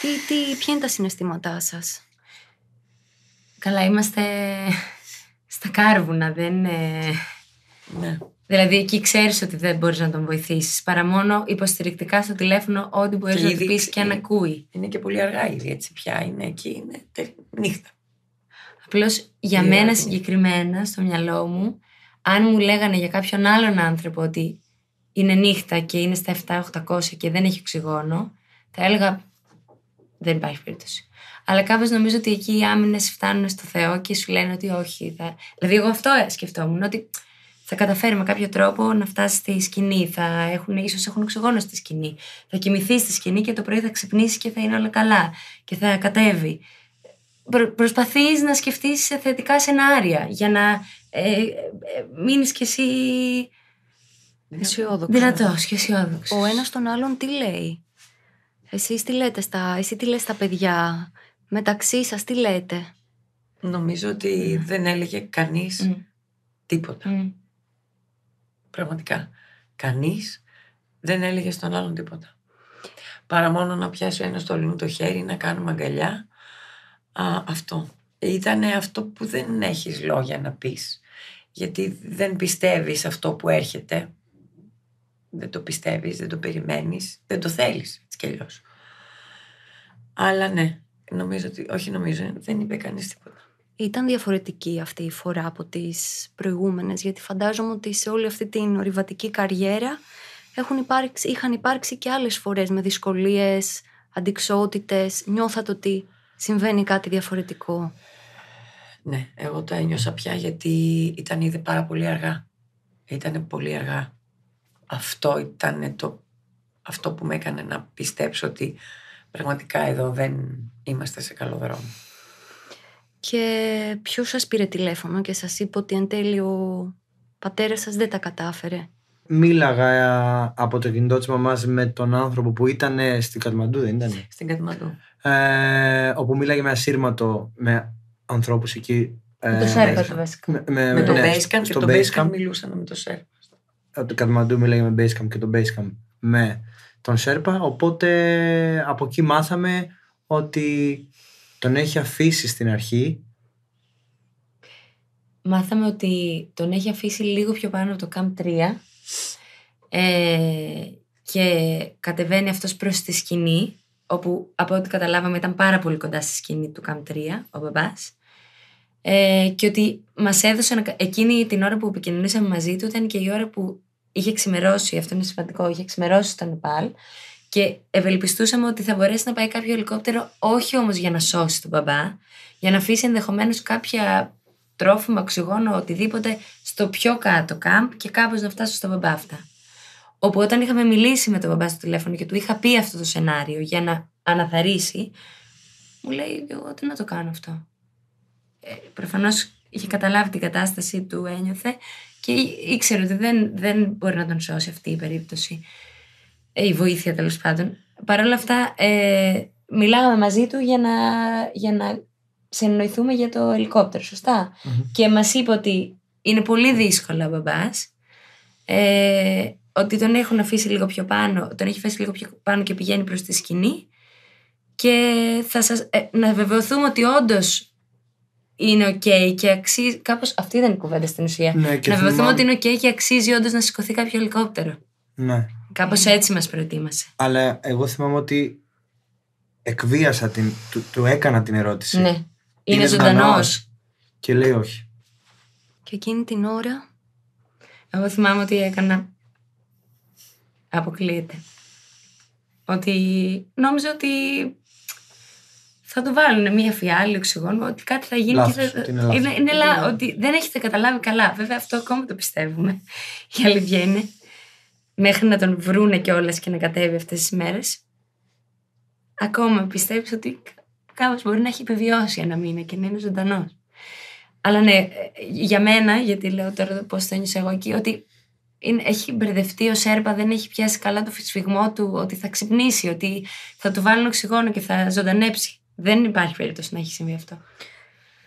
Τι, τι, ποια είναι τα συναισθήματά σας. Καλά είμαστε στα κάρβουνα. Δεν, ε, ναι. Δηλαδή εκεί ξέρεις ότι δεν μπορείς να τον βοηθήσεις παρά μόνο υποστηρικτικά στο τηλέφωνο ό,τι μπορείς να του πεις και αν ακούει. Είναι και πολύ αργά ήδη έτσι πια είναι εκεί, είναι νύχτα. Απλώς για μένα συγκεκριμένα στο μυαλό μου, αν μου λέγανε για κάποιον άλλον άνθρωπο ότι είναι νύχτα και είναι στα 7-800 και δεν έχει οξυγόνο, θα έλεγα δεν υπάρχει περίπτωση. Αλλά κάπως νομίζω ότι εκεί οι άμυνες φτάνουν στο Θεό και σου λένε ότι όχι. Δηλαδή, εγώ αυτό σκεφτόμουν, ότι θα καταφέρει με κάποιο τρόπο να φτάσει στη σκηνή. Θα έχουν, ίσως έχουν οξυγόνο στη σκηνή. Θα κοιμηθεί στη σκηνή και το πρωί θα ξυπνήσει και θα είναι όλα καλά και θα κατέβει. Προ, προσπαθείς να σκεφτείς θετικά σενάρια για να ε, ε, μείνεις κι εσύ αισιόδοξος. δυνατός και αισιόδοξος. Ο ένας τον άλλον τι λέει. Εσύ τι λέτε στα, εσύ τι στα παιδιά, μεταξύ σας τι λέτε. Νομίζω ότι ναι. δεν έλεγε κανείς mm. τίποτα. Mm. Πραγματικά. Κανείς δεν έλεγε στον άλλον τίποτα. Παρά μόνο να πιάσει ένα στο λινού το χέρι, να κάνουμε αγκαλιά. Α, αυτό. Ήταν αυτό που δεν έχεις λόγια να πεις. Γιατί δεν πιστεύεις αυτό που έρχεται. Δεν το πιστεύεις, δεν το περιμένεις, δεν το θέλεις, έτσι Αλλά ναι, νομίζω ότι, όχι νομίζω, δεν είπε κανείς τίποτα. Ήταν διαφορετική αυτή η φορά από τις προηγούμενες γιατί φαντάζομαι ότι σε όλη αυτή την ορειβατική καριέρα έχουν υπάρξει, είχαν υπάρξει και άλλες φορές με δυσκολίες, αντικσότητες. Νιώθατε ότι συμβαίνει κάτι διαφορετικό. Ναι, εγώ το ένιωσα πια γιατί ήταν ήδη πάρα πολύ αργά. Ήταν πολύ αργά. Αυτό ήταν το, αυτό που με έκανε να πιστέψω ότι πραγματικά εδώ δεν είμαστε σε καλό δρόμο και ποιος σας πήρε τηλέφωνο και σας είπε ότι εν τέλει ο πατέρας σας δεν τα κατάφερε. Μίλαγα ε, από το κινητό της μαμάς με τον άνθρωπο που ήταν στην Κατμαντού, δεν ήταν. Στην Ε, όπου μίλαγε με ασύρματο με ανθρώπους εκεί. Με ε, το Σέρβα το βασικά. Με, με, με το ναι, Basecamp και το Basecamp μιλούσαμε με το Σέρβα. Από ε, το Κατμαντού μιλάγε με Basecamp και το Basecamp με τον Σέρπα. Οπότε από εκεί μάθαμε ότι τον έχει αφήσει στην αρχή. Μάθαμε ότι τον έχει αφήσει λίγο πιο πάνω από το Καμ 3 ε, και κατεβαίνει αυτός προς τη σκηνή όπου από ό,τι καταλάβαμε ήταν πάρα πολύ κοντά στη σκηνή του καμ 3 ο μπαμπάς ε, και ότι μας έδωσαν εκείνη την ώρα που επικοινωνήσαμε μαζί του ήταν και η ώρα που είχε ξημερώσει, αυτό είναι σημαντικό, είχε ξημερώσει το Νεπάλ και ευελπιστούσαμε ότι θα μπορέσει να πάει κάποιο ελικόπτερο, όχι όμως για να σώσει τον μπαμπά, για να αφήσει ενδεχομένως κάποια τρόφιμα, οξυγόνο, οτιδήποτε στο πιο κάτω κάμπ και κάπως να φτάσει στον μπαμπά αυτά. Όπου όταν είχαμε μιλήσει με τον μπαμπά στο τηλέφωνο και του είχα πει αυτό το σενάριο για να αναθαρίσει, μου λέει εγώ τι να το κάνω αυτό. Ε, προφανώς είχε καταλάβει την κατάσταση του, ένιωθε και ήξερε ότι δεν, δεν μπορεί να τον σώσει αυτή η περίπτωση. Ε, η βοήθεια τέλος πάντων. Παρ' όλα αυτά, ε, μιλάγαμε μαζί του για να, για να συνεννοηθούμε για το ελικόπτερο, Και μας είπε ότι είναι πολύ δύσκολο ο μπαμπάς. Ε, ότι τον έχουν αφήσει λίγο πιο πάνω, τον έχει αφήσει λίγο πιο πάνω και πηγαίνει προς τη σκηνή και θα ε, να βεβαιωθούμε ότι όντως είναι ok και αξίζει κάπως αυτή ήταν η κουβέντα στην ουσία ναι, να βεβαιωθούμε ότι είναι ok και αξίζει όντως να σηκωθεί κάποιο ελικόπτερο ναι Κάπως ε, έτσι μας προετοίμασε. Αλλά εγώ θυμάμαι ότι εκβίασα την. του, έκανα την ερώτηση. Ναι. Είναι, Είναι ζωντανός. Και λέει όχι. Και εκείνη την ώρα. Εγώ θυμάμαι ότι έκανα. Αποκλείεται. Ότι νόμιζα ότι θα του βάλουν μία φιάλη οξυγόνο, ότι κάτι θα γίνει. Λάθος, Είναι, ότι δεν έχετε καταλάβει καλά. Βέβαια, αυτό ακόμα το πιστεύουμε. Η αλήθεια είναι μέχρι να τον βρούνε κιόλας και να κατέβει αυτές τις μέρες. Ακόμα πιστεύεις ότι κάπως μπορεί να έχει επιβιώσει ένα μήνα και να είναι ζωντανός. Αλλά ναι, ε, για μένα, γιατί λέω τώρα πώς το ένιωσα εγώ εκεί, ότι είναι, έχει μπερδευτεί ο Σέρπα, δεν έχει πιάσει καλά το φυσφυγμό του, ότι θα ξυπνήσει, ότι θα του βάλουν οξυγόνο και θα ζωντανέψει. Δεν υπάρχει περίπτωση να έχει συμβεί αυτό.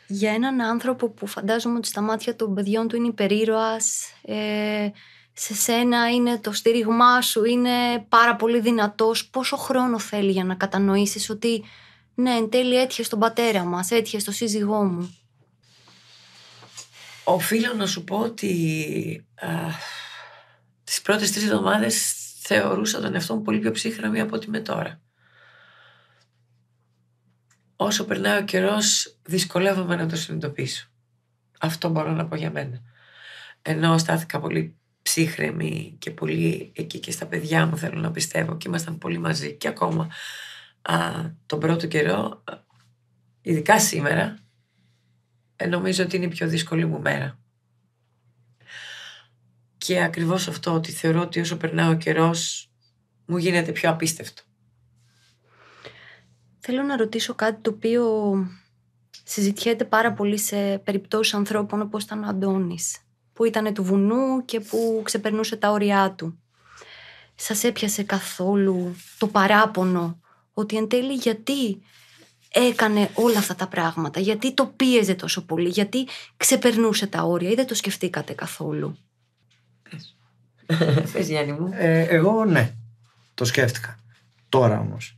Για έναν άνθρωπο που φαντάζομαι ότι στα μάτια των παιδιών του είναι υπερήρωας, ε, σε σένα, είναι το στήριγμά σου, είναι πάρα πολύ δυνατός. Πόσο χρόνο θέλει για να κατανοήσεις ότι ναι, εν τέλει έτυχε στον πατέρα μας, έτυχε στον σύζυγό μου. Οφείλω να σου πω ότι α, τις πρώτες τρεις εβδομάδες θεωρούσα τον εαυτό μου πολύ πιο ψύχραμη από ό,τι με τώρα. Όσο περνάει ο καιρός δυσκολεύομαι να το συνειδητοποιήσω. Αυτό μπορώ να πω για μένα. Ενώ στάθηκα πολύ Ψύχρεμη και πολύ εκεί και στα παιδιά μου θέλω να πιστεύω και ήμασταν πολύ μαζί και ακόμα α, τον πρώτο καιρό ειδικά σήμερα ε, νομίζω ότι είναι η πιο δύσκολη μου μέρα και ακριβώς αυτό ότι θεωρώ ότι όσο περνά ο καιρός μου γίνεται πιο απίστευτο Θέλω να ρωτήσω κάτι το οποίο συζητιέται πάρα πολύ σε περιπτώσεις ανθρώπων όπως ήταν ο Αντώνης που ήταν του βουνού και που ξεπερνούσε τα όρια του. Σας έπιασε καθόλου το παράπονο ότι εν τέλει γιατί έκανε όλα αυτά τα πράγματα, γιατί το πίεζε τόσο πολύ, γιατί ξεπερνούσε τα όρια ή δεν το σκεφτήκατε καθόλου. Πες Γιάννη μου. Ε, εγώ ναι, το σκέφτηκα. Τώρα όμως.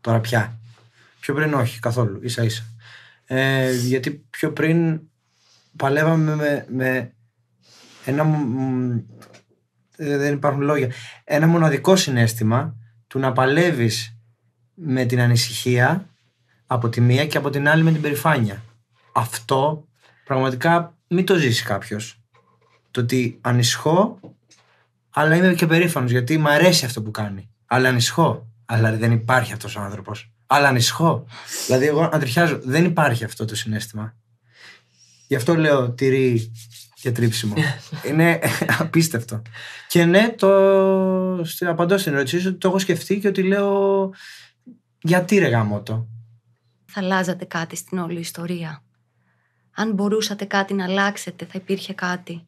Τώρα πια. Πιο πριν όχι καθόλου, ίσα ίσα. Ε, γιατί πιο πριν παλεύαμε με, με ένα, ε, δεν υπάρχουν λόγια, ένα μοναδικό συνέστημα του να παλεύεις με την ανησυχία από τη μία και από την άλλη με την περηφάνεια. Αυτό πραγματικά μην το ζήσει κάποιος. Το ότι ανησυχώ, αλλά είμαι και περήφανος γιατί μου αρέσει αυτό που κάνει. Αλλά ανησυχώ. Αλλά δεν υπάρχει αυτός ο άνθρωπος Αλλά ανησυχώ. Δηλαδή, εγώ αντριχιάζω. Δεν υπάρχει αυτό το συνέστημα. Γι' αυτό λέω τυρί και τρίψιμο. είναι απίστευτο. Και ναι, το, στην, απαντώ στην ερώτησή σου, το έχω σκεφτεί και ότι λέω γιατί ρε το Θα αλλάζατε κάτι στην όλη ιστορία. Αν μπορούσατε κάτι να αλλάξετε, θα υπήρχε κάτι.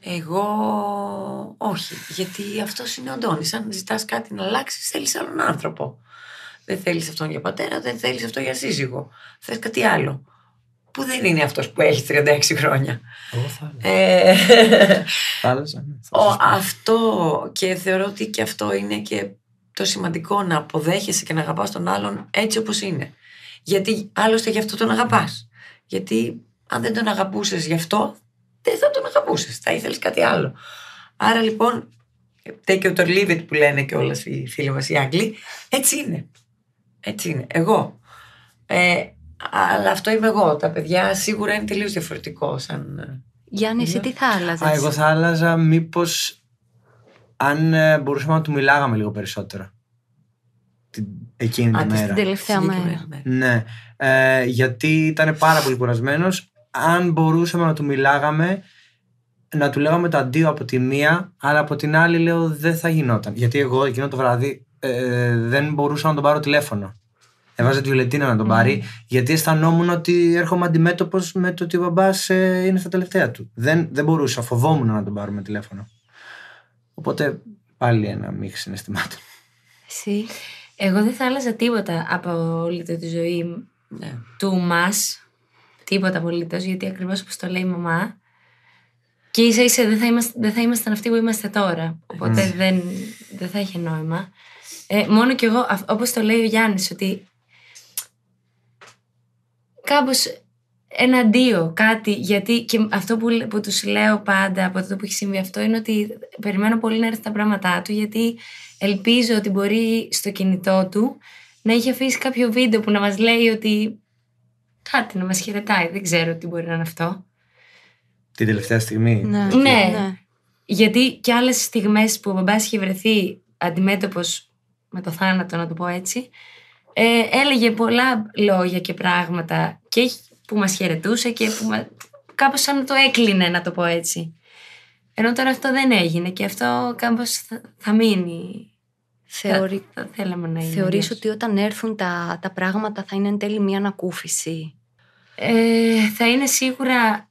Εγώ όχι, γιατί αυτός είναι ο Αντώνης. Αν ζητάς κάτι να αλλάξεις, θέλεις άλλον άνθρωπο. Δεν θέλεις αυτόν για πατέρα, δεν θέλεις αυτό για σύζυγο. Θες κάτι άλλο που δεν είναι αυτο που έχει 36 χρόνια. Εγώ Θα ε, ναι, ο, αυτό και θεωρώ ότι και αυτό είναι και το σημαντικό να αποδέχεσαι και να αγαπάς τον άλλον έτσι όπως είναι. Γιατί άλλωστε γι' αυτό τον αγαπάς. Γιατί αν δεν τον αγαπούσες γι' αυτό δεν θα τον αγαπούσες. θα ήθελες κάτι άλλο. Άρα λοιπόν, take it or leave it που λένε και όλες οι φίλοι μας οι Άγγλοι, έτσι είναι. Έτσι είναι. Εγώ ε, αλλά αυτό είμαι εγώ. Τα παιδιά σίγουρα είναι τελείως διαφορετικό. Σαν... Ε, Γιάννη, εσύ τι θα άλλαζες. εγώ θα άλλαζα μήπως αν ε, μπορούσαμε να του μιλάγαμε λίγο περισσότερο. Εκείνη τη μέρα. Την τελευταία μέρα. Ναι. Ε, γιατί ήταν πάρα πολύ κουρασμένος. Αν μπορούσαμε να του μιλάγαμε, να του λέγαμε τα δύο από τη μία, αλλά από την άλλη λέω δεν θα γινόταν. Γιατί εγώ εκείνο το βράδυ ε, ε δεν μπορούσα να τον πάρω τηλέφωνο έβαζε τη Βιολετίνα να τον πάρει, γιατί αισθανόμουν ότι έρχομαι αντιμέτωπος με το ότι ο μπαμπάς ε, είναι στα τελευταία του. Δεν, δεν μπορούσα, φοβόμουν να τον πάρουμε τηλέφωνο. Οπότε πάλι ένα μίξ συναισθημάτων. Εσύ. Εγώ δεν θα άλλαζα τίποτα από όλη τη ζωή ναι. του μας. Τίποτα απολύτως, γιατί ακριβώς όπως το λέει η μαμά. Και ίσα ίσα δεν θα, είμαστε, δεν ήμασταν αυτοί που είμαστε τώρα. Οπότε mm. δεν, δεν θα είχε νόημα. Ε, μόνο κι εγώ, όπως το λέει ο Γιάννης, ότι κάπως εναντίο κάτι. Γιατί και αυτό που, που τους λέω πάντα από το που έχει συμβεί αυτό είναι ότι περιμένω πολύ να έρθουν τα πράγματά του γιατί ελπίζω ότι μπορεί στο κινητό του να έχει αφήσει κάποιο βίντεο που να μας λέει ότι κάτι να μας χαιρετάει. Δεν ξέρω τι μπορεί να είναι αυτό. Την τελευταία στιγμή. Ναι. Ναι. ναι. Γιατί και άλλες στιγμές που ο μπαμπάς είχε βρεθεί αντιμέτωπος με το θάνατο, να το πω έτσι, ε, έλεγε πολλά λόγια και πράγματα και που μας χαιρετούσε και που μα... κάπως σαν να το έκλεινε να το πω έτσι. Ενώ τώρα αυτό δεν έγινε και αυτό κάπως θα, μείνει. Θεωρεί... θέλαμε να είναι. Θεωρείς ότι όταν έρθουν τα, τα πράγματα θα είναι εν τέλει μια ανακούφιση. Ε, θα είναι σίγουρα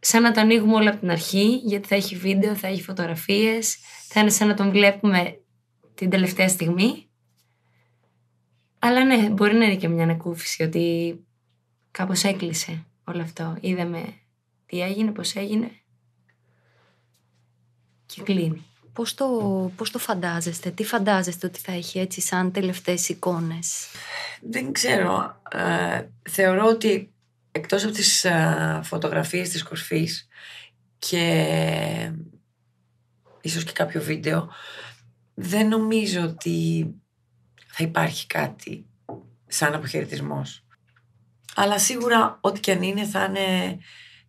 σαν να το ανοίγουμε όλα από την αρχή γιατί θα έχει βίντεο, θα έχει φωτογραφίες θα είναι σαν να τον βλέπουμε την τελευταία στιγμή αλλά ναι, μπορεί να είναι και μια ανακούφιση ότι κάπως έκλεισε όλο αυτό. Είδαμε τι έγινε, πώς έγινε και κλείνει. Πώς το, πώς το φαντάζεστε, τι φαντάζεστε ότι θα έχει έτσι σαν τελευταίες εικόνες. Δεν ξέρω. Ε, θεωρώ ότι εκτός από τις ε, φωτογραφίες της της και ίσως και κάποιο βίντεο, δεν νομίζω ότι θα υπάρχει κάτι σαν αποχαιρετισμός. Αλλά σίγουρα ό,τι και αν είναι θα είναι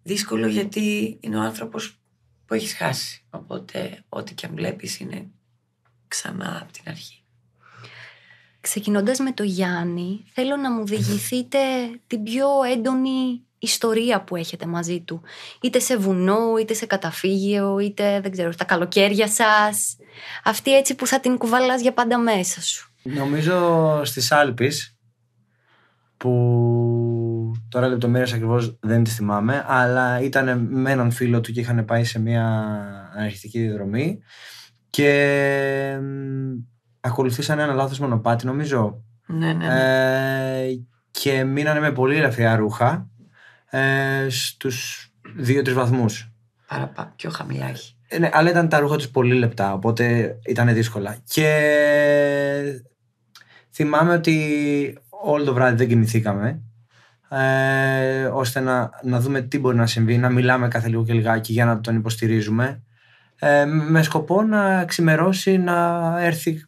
δύσκολο γιατί είναι ο άνθρωπος που έχεις χάσει. Οπότε ό,τι και αν βλέπεις είναι ξανά από την αρχή. Ξεκινώντας με το Γιάννη, θέλω να μου διηγηθείτε την πιο έντονη ιστορία που έχετε μαζί του. Είτε σε βουνό, είτε σε καταφύγιο, είτε δεν ξέρω, στα καλοκαίρια σας. Αυτή έτσι που θα την κουβαλάς για πάντα μέσα σου. Νομίζω στις Άλπεις που τώρα λεπτομέρειες ακριβώς δεν τις θυμάμαι αλλά ήταν με έναν φίλο του και είχαν πάει σε μια αναρχητική διαδρομή και ακολουθήσαν ένα λάθος μονοπάτι νομίζω ναι, ναι, ναι. Ε, και μείνανε με πολύ ελαφριά ρούχα ε, στους 2-3 βαθμούς Παραπάνω, πιο χαμηλά έχει ε, ναι, αλλά ήταν τα ρούχα τους πολύ λεπτά, οπότε ήταν δύσκολα. Και θυμάμαι ότι όλο το βράδυ δεν κοιμηθήκαμε ε, ώστε να, να δούμε τι μπορεί να συμβεί, να μιλάμε κάθε λίγο και λιγάκι για να τον υποστηρίζουμε ε, με σκοπό να ξημερώσει, να έρθει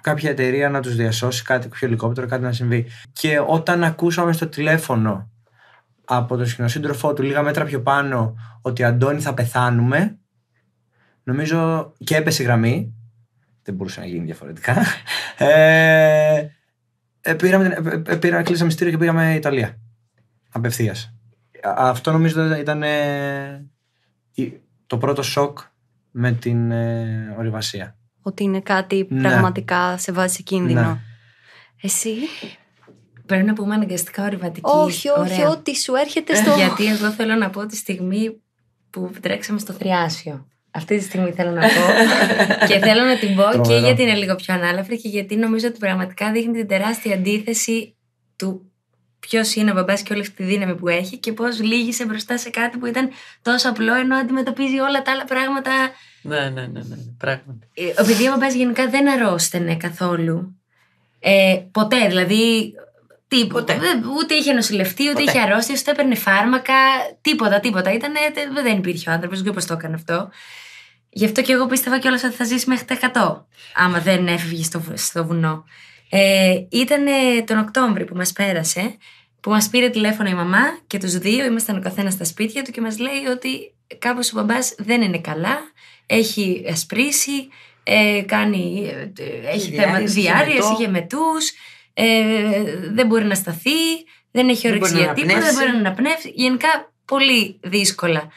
κάποια εταιρεία να τους διασώσει κάτι, κάποιο ελικόπτερο, κάτι να συμβεί. Και όταν ακούσαμε στο τηλέφωνο από τον σκηνοσύντροφό του λίγα μέτρα πιο πάνω ότι Αντώνη θα πεθάνουμε, νομίζω και έπεσε η γραμμή δεν μπορούσε να γίνει διαφορετικά. Ε, ε πήραμε, ε, ε, πήραμε, κλείσαμε στήριο και πήγαμε Ιταλία. Απευθείας. Αυτό νομίζω ήταν το πρώτο σοκ με την ε, ορειβασία. Ότι είναι κάτι ναι. πραγματικά σε βάση κίνδυνο. Ναι. Εσύ. Πρέπει να πούμε αναγκαστικά ορειβατική. Όχι, όχι, ό,τι σου έρχεται στο. Γιατί εγώ θέλω να πω τη στιγμή που τρέξαμε στο θριάσιο. Αυτή τη στιγμή θέλω να πω. και θέλω να την πω και γιατί είναι λίγο πιο ανάλαφρη και γιατί νομίζω ότι πραγματικά δείχνει την τεράστια αντίθεση του ποιος είναι ο μπαμπάς και όλη αυτή τη δύναμη που έχει και πώς λύγησε μπροστά σε κάτι που ήταν τόσο απλό ενώ αντιμετωπίζει όλα τα άλλα πράγματα. Ναι, ναι, ναι, ναι, ναι πράγματι. Ε, επειδή ο μπαμπάς γενικά δεν αρρώστενε καθόλου. Ε, ποτέ, δηλαδή. Τίποτα. Ε, ούτε είχε νοσηλευτεί, ούτε είχε αρρώστια, ούτε έπαιρνε φάρμακα. Τίποτα, τίποτα. Ήτανε, δεν υπήρχε ο άνθρωπος, δεν το έκανε αυτό. Γι' αυτό και εγώ πίστευα κιόλας ότι θα ζήσει μέχρι τα 100, άμα δεν έφυγε στο, στο βουνό. Ε, ήταν τον Οκτώβρη που μας πέρασε, που μας πήρε τηλέφωνο η μαμά και τους δύο. Ήμασταν ο καθένας στα σπίτια του και μας λέει ότι κάπως ο μπαμπάς δεν είναι καλά, έχει ασπρίσει, ε, κάνει, ε, έχει είχε μετούς, ε, δεν μπορεί να σταθεί, δεν έχει για τίποτα, δεν μπορεί να αναπνεύσει. Γενικά πολύ δύσκολα.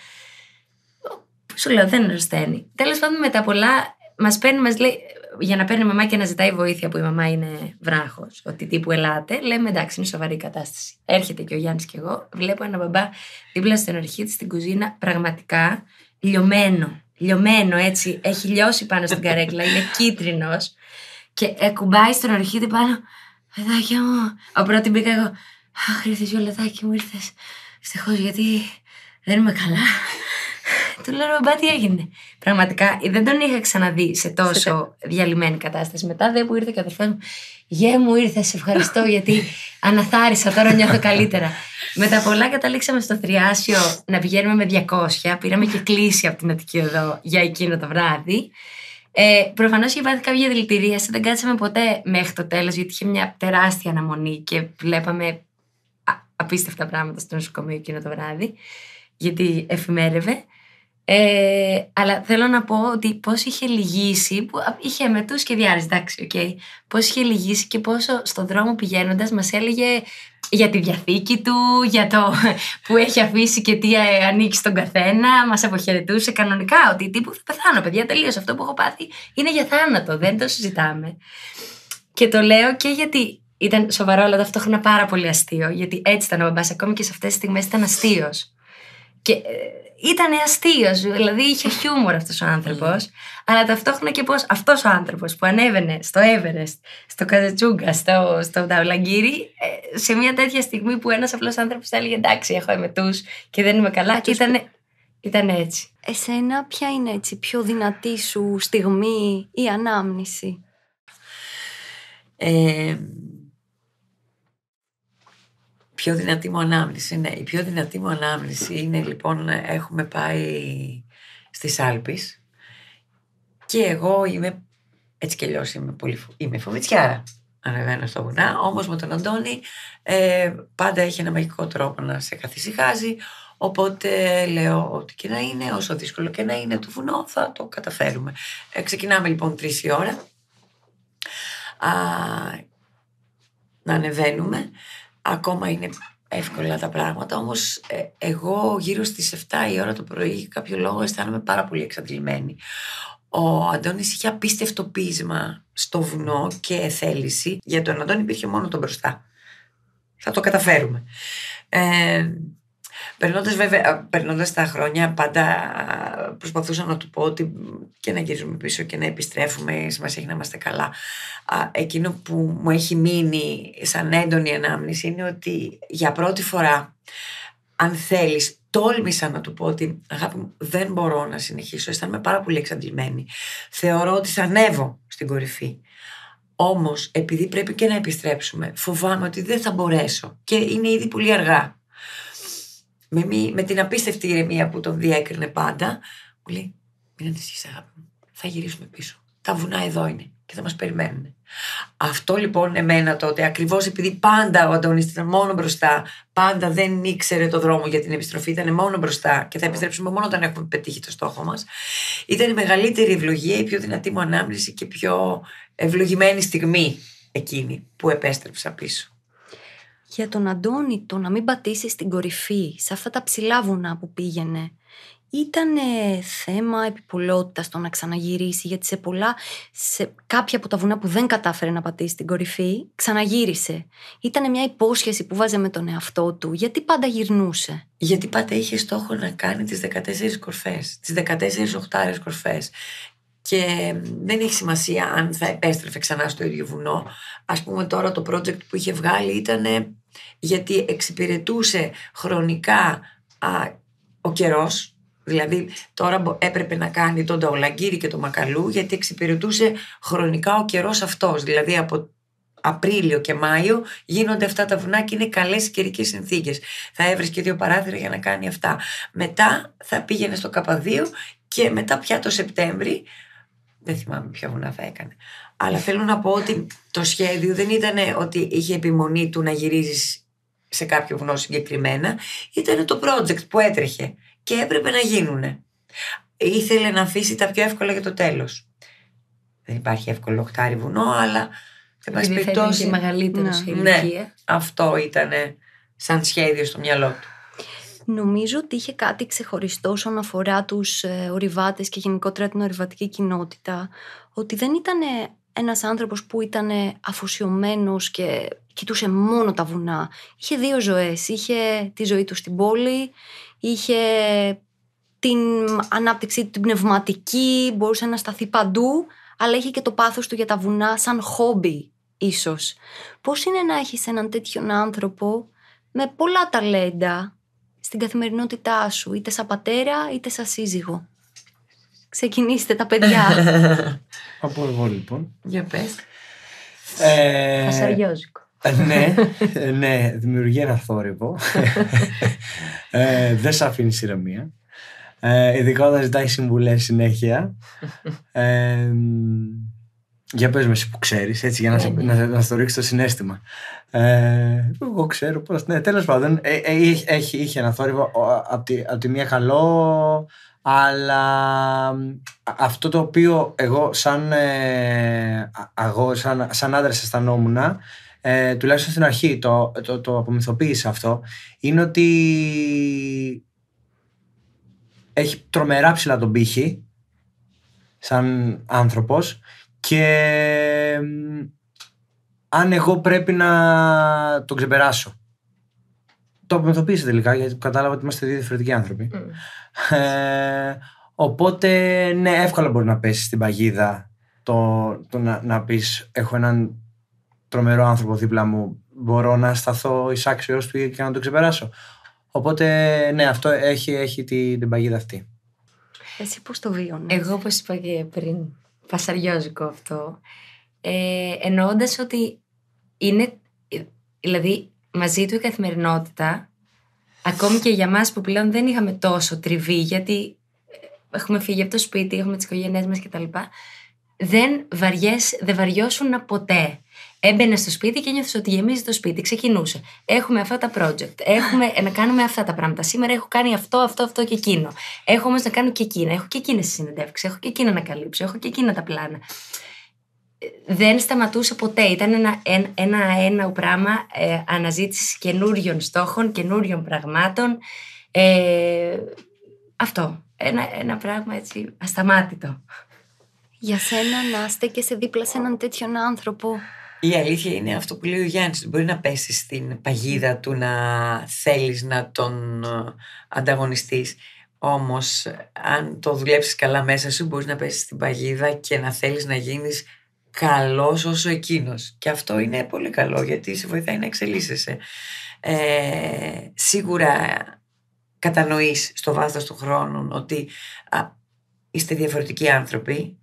Σου λέω, δεν αρρωσταίνει. Τέλος πάντων, μετά πολλά, μας παίρνει, μας λέει, για να παίρνει η μαμά και να ζητάει βοήθεια που η μαμά είναι βράχος, ότι τύπου ελάτε, λέμε εντάξει, είναι σοβαρή κατάσταση. Έρχεται και ο Γιάννης και εγώ, βλέπω ένα μπαμπά δίπλα στην αρχή τη στην κουζίνα, πραγματικά λιωμένο. Λιωμένο έτσι, έχει λιώσει πάνω στην καρέκλα, είναι κίτρινος και κουμπάει στον αρχίτη πάνω. Παιδάκια μου. Ο πρώτη μπήκα εγώ. Αχ, ήρθε μου ήρθες. Ευτυχώς γιατί δεν είμαι καλά. Του λέω ρομπά τι έγινε. Πραγματικά ε, δεν τον είχα ξαναδεί σε τόσο διαλυμένη κατάσταση. Μετά δεν που ήρθε και ο αδερφός μου, Γε μου ήρθε, σε ευχαριστώ γιατί αναθάρισα, τώρα νιώθω καλύτερα. με τα πολλά καταλήξαμε στο Θριάσιο να πηγαίνουμε με 200. Πήραμε και κλίση από την Αττική εδώ για εκείνο το βράδυ. Ε, Προφανώς είχε βάθει κάποια δηλητηρίαση, δεν κάτσαμε ποτέ μέχρι το τέλος γιατί είχε μια τεράστια αναμονή και βλέπαμε απίστευτα πράγματα στο νοσοκομείο εκείνο το βράδυ, γιατί εφημέρευε. Ε, αλλά θέλω να πω ότι πώς είχε λυγίσει, που είχε του και διάρρες, εντάξει, okay, Πώς είχε λυγίσει και πόσο στον δρόμο πηγαίνοντας μας έλεγε για τη διαθήκη του, για το που έχει αφήσει και τι ε, ανήκει στον καθένα, μας αποχαιρετούσε κανονικά ότι τύπου θα πεθάνω παιδιά τελείως αυτό που έχω πάθει είναι για θάνατο, δεν το συζητάμε. Και το λέω και γιατί ήταν σοβαρό αλλά ταυτόχρονα πάρα πολύ αστείο, γιατί έτσι ήταν ο μπαμπάς, ακόμη και σε αυτές τις στιγμές ήταν αστείος. Και ε, ήταν αστείο, δηλαδή είχε χιούμορ αυτός ο άνθρωπος. Ναι. αλλά ταυτόχρονα και πώς αυτός ο άνθρωπος που ανέβαινε στο Everest, στο Καζατσούγκα, στο, στο ε, σε μια τέτοια στιγμή που ένας απλός άνθρωπος έλεγε Εντάξει, έχω εμετού και δεν είμαι καλά. Και ήταν, ήταν έτσι. Εσένα, ποια είναι έτσι πιο δυνατή σου στιγμή ή ανάμνηση. Ε, Πιο δυνατή μου ανάμνηση, ναι. Η πιο δυνατή μου ανάμνηση είναι λοιπόν έχουμε πάει στις Άλπεις και εγώ είμαι, έτσι κι είμαι, πολύ, είμαι φοβητσιάρα ανεβαίνω στο βουνά, όμως με τον Αντώνη ε, πάντα έχει ένα μαγικό τρόπο να σε καθησυχάζει, οπότε λέω ότι και να είναι, όσο δύσκολο και να είναι το βουνό θα το καταφέρουμε. Ε, ξεκινάμε λοιπόν τρεις η ώρα, να ανεβαίνουμε ακόμα είναι εύκολα τα πράγματα, όμως ε, εγώ γύρω στις 7 η ώρα το πρωί κάποιο λόγο αισθάνομαι πάρα πολύ εξαντλημένη. Ο Αντώνης είχε απίστευτο πείσμα στο βουνό και θέληση. Για τον Αντώνη υπήρχε μόνο τον μπροστά. Θα το καταφέρουμε. Ε, Περνώντας βέβαια, ε, τα χρόνια, πάντα ε, προσπαθούσα να του πω ότι και να γυρίζουμε πίσω και να επιστρέφουμε, σημασία έχει να είμαστε καλά. Εκείνο που μου έχει μείνει σαν έντονη ανάμνηση είναι ότι για πρώτη φορά, αν θέλεις, τόλμησα να του πω ότι αγάπη μου δεν μπορώ να συνεχίσω, αισθάνομαι πάρα πολύ εξαντλημένη. Θεωρώ ότι θα ανέβω στην κορυφή. Όμως, επειδή πρέπει και να επιστρέψουμε, φοβάμαι ότι δεν θα μπορέσω και είναι ήδη πολύ αργά με, με την απίστευτη ηρεμία που τον διέκρινε πάντα, μου λέει: Μην ανησυχείς, αγάπη μου. Θα γυρίσουμε πίσω. Τα βουνά εδώ είναι και θα μας περιμένουν. Αυτό λοιπόν εμένα τότε, ακριβώς επειδή πάντα ο Αντώνης ήταν μόνο μπροστά, πάντα δεν ήξερε το δρόμο για την επιστροφή, ήταν μόνο μπροστά και θα επιστρέψουμε μόνο όταν έχουμε πετύχει το στόχο μας. Ήταν η μεγαλύτερη ευλογία, η πιο δυνατή μου ανάμνηση και η πιο ευλογημένη στιγμή εκείνη που επέστρεψα πίσω για τον Αντώνη το να μην πατήσεις στην κορυφή, σε αυτά τα ψηλά βουνά που πήγαινε, ήταν θέμα επιπολότητας το να ξαναγυρίσει, γιατί σε πολλά, σε κάποια από τα βουνά που δεν κατάφερε να πατήσει την κορυφή, ξαναγύρισε. Ήταν μια υπόσχεση που βάζε με τον εαυτό του. Γιατί πάντα γυρνούσε. Γιατί πάντα είχε στόχο να κάνει τις 14 κορφές, τις 14 οχτάρες κορφές και δεν έχει σημασία αν θα επέστρεφε ξανά στο ίδιο βουνό. Ας πούμε τώρα το project που είχε βγάλει ήταν γιατί εξυπηρετούσε χρονικά α, ο καιρός, δηλαδή τώρα έπρεπε να κάνει τον Ταολαγκύρη και τον Μακαλού γιατί εξυπηρετούσε χρονικά ο καιρός αυτός, δηλαδή από Απρίλιο και Μάιο γίνονται αυτά τα βουνά και είναι καλές καιρικές συνθήκες. Θα έβρισκε δύο παράθυρα για να κάνει αυτά. Μετά θα πήγαινε στο Καπαδίο και μετά πια το Σεπτέμβρη δεν θυμάμαι ποια βουνά θα έκανε. Αλλά θέλω να πω ότι το σχέδιο δεν ήταν ότι είχε επιμονή του να γυρίζεις σε κάποιο βουνό συγκεκριμένα. Ήταν το project που έτρεχε και έπρεπε να γίνουνε. Ήθελε να αφήσει τα πιο εύκολα για το τέλος. Δεν υπάρχει εύκολο οκτάρι βουνό, αλλά. Ναι, σε πάση περιπτώσει. μεγαλύτερο σε Ναι, αυτό ήταν σαν σχέδιο στο μυαλό του. Νομίζω ότι είχε κάτι ξεχωριστό όσον αφορά τους ε, ορειβάτες και γενικότερα την ορειβατική κοινότητα, ότι δεν ήταν ε, ένας άνθρωπος που ήταν ε, αφοσιωμένος και κοιτούσε μόνο τα βουνά. Είχε δύο ζωές. Είχε τη ζωή του στην πόλη, είχε την ανάπτυξη του την πνευματική, μπορούσε να σταθεί παντού, αλλά είχε και το πάθος του για τα βουνά σαν χόμπι ίσως. Πώς είναι να έχεις έναν τέτοιον άνθρωπο με πολλά ταλέντα, στην καθημερινότητά σου, είτε σαν πατέρα είτε σαν σύζυγο. Ξεκινήστε τα παιδιά. Από εγώ λοιπόν. Για πες. Ε... ναι, ε, ναι, δημιουργεί ένα θόρυβο. Ε, δεν σε αφήνει ηρεμία. Ε, ειδικά όταν ζητάει συμβουλές συνέχεια. Ε, για πες με εσύ που ξέρεις, έτσι, για να, ναι, ναι. να, να, να ρίξει το συνέστημα. Ε, εγώ ξέρω πώς, ναι, τέλος πάντων, ε, ε, είχε ένα θόρυβο από τη, τη μία καλό, αλλά αυτό το οποίο εγώ σαν, ε, σαν, σαν αισθανόμουν, τουλάχιστον στην αρχή το, το, το απομυθοποίησα αυτό, είναι ότι έχει τρομερά ψηλά τον πύχη σαν άνθρωπος και αν εγώ πρέπει να τον ξεπεράσω. Το απομεθοποίησα τελικά γιατί κατάλαβα ότι είμαστε δύο διαφορετικοί άνθρωποι. Ε, οπότε, ναι, εύκολα μπορεί να πέσει στην παγίδα το, το να, να πεις: Έχω έναν τρομερό άνθρωπο δίπλα μου. Μπορώ να σταθώ εις άξιο του και να τον ξεπεράσω. Οπότε, ναι, αυτό έχει, έχει την, παγίδα αυτή. Εσύ πώς το βίωνες. Εγώ, όπως είπα και πριν, πασαριόζικο αυτό ε, εννοώντας ότι είναι, ε, δηλαδή μαζί του η καθημερινότητα, ακόμη και για μας που πλέον δεν είχαμε τόσο τριβή, γιατί ε, έχουμε φύγει από το σπίτι, έχουμε τις οικογένειές μας κτλ. Δεν, βαριές, δεν βαριώσουν ποτέ. Έμπαινε στο σπίτι και νιώθω ότι γεμίζει το σπίτι. Ξεκινούσε. Έχουμε αυτά τα project. Έχουμε να κάνουμε αυτά τα πράγματα. Σήμερα έχω κάνει αυτό, αυτό, αυτό και εκείνο. Έχω όμως να κάνω και εκείνα. Έχω και εκείνες τις συνεντεύξεις. Έχω και εκείνα να καλύψω. Έχω και εκείνα τα πλάνα δεν σταματούσε ποτέ. Ήταν ένα ένα, ένα, πράγμα ε, αναζήτησης καινούριων στόχων, καινούριων πραγμάτων. Ε, αυτό. Ένα, ένα πράγμα έτσι ασταμάτητο. Για σένα να είστε και σε δίπλα σε έναν τέτοιον άνθρωπο. Η αλήθεια είναι αυτό που λέει ο Γιάννης. Μπορεί να πέσεις στην παγίδα του να θέλεις να τον ε, ανταγωνιστείς. Όμως αν το δουλέψεις καλά μέσα σου μπορείς να πέσεις στην παγίδα και να θέλεις να γίνεις καλός όσο εκείνος. Και αυτό είναι πολύ καλό γιατί σε βοηθάει να εξελίσσεσαι. Ε, σίγουρα κατανοείς στο βάθος του χρόνου ότι είστε διαφορετικοί άνθρωποι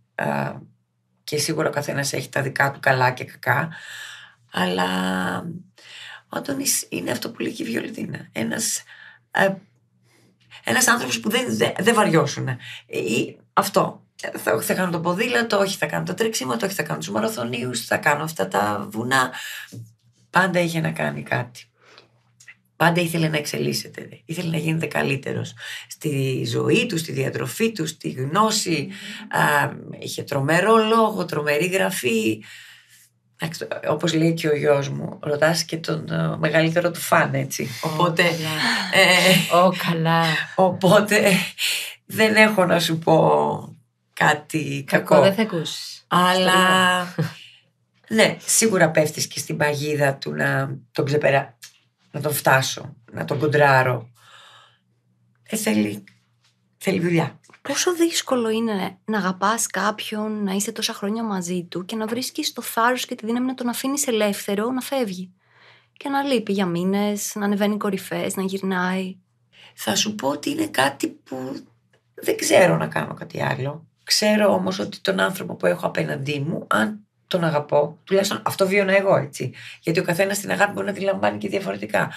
και σίγουρα ο καθένας έχει τα δικά του καλά και κακά αλλά ο είναι αυτό που λέει και η Βιολιδίνα ένας, ε, ένας άνθρωπος που δεν, δεν, δεν βαριώσουν ε, ή αυτό θα, θα κάνω το ποδήλατο, όχι θα κάνω το τρεξίματα, όχι θα κάνω τους μαραθωνίους, θα κάνω αυτά τα βουνά. Πάντα είχε να κάνει κάτι. Πάντα ήθελε να εξελίσσεται, ήθελε να γίνεται καλύτερος στη ζωή του, στη διατροφή του, στη γνώση. Mm-hmm. Α, είχε τρομερό λόγο, τρομερή γραφή. Όπως λέει και ο γιος μου, ρωτάς και τον ε, μεγαλύτερο του φαν, έτσι. Ε, οπότε... Ε, καλά. Οπότε δεν έχω να σου πω κάτι κακό. δεν θα ακούσεις. Αλλά ναι, σίγουρα πέφτεις και στην παγίδα του να τον ξεπερά, να τον φτάσω, να τον κοντράρω. Ε, θέλει, θέλει δουλειά. Πόσο δύσκολο είναι να αγαπάς κάποιον, να είσαι τόσα χρόνια μαζί του και να βρίσκεις το θάρρος και τη δύναμη να τον αφήνεις ελεύθερο να φεύγει. Και να λείπει για μήνες, να ανεβαίνει κορυφές, να γυρνάει. Θα σου πω ότι είναι κάτι που δεν ξέρω να κάνω κάτι άλλο. Ξέρω όμως ότι τον άνθρωπο που έχω απέναντί μου, αν τον αγαπώ, τουλάχιστον αυτό βίωνα εγώ έτσι. Γιατί ο καθένας την αγάπη μπορεί να τη λαμβάνει και διαφορετικά.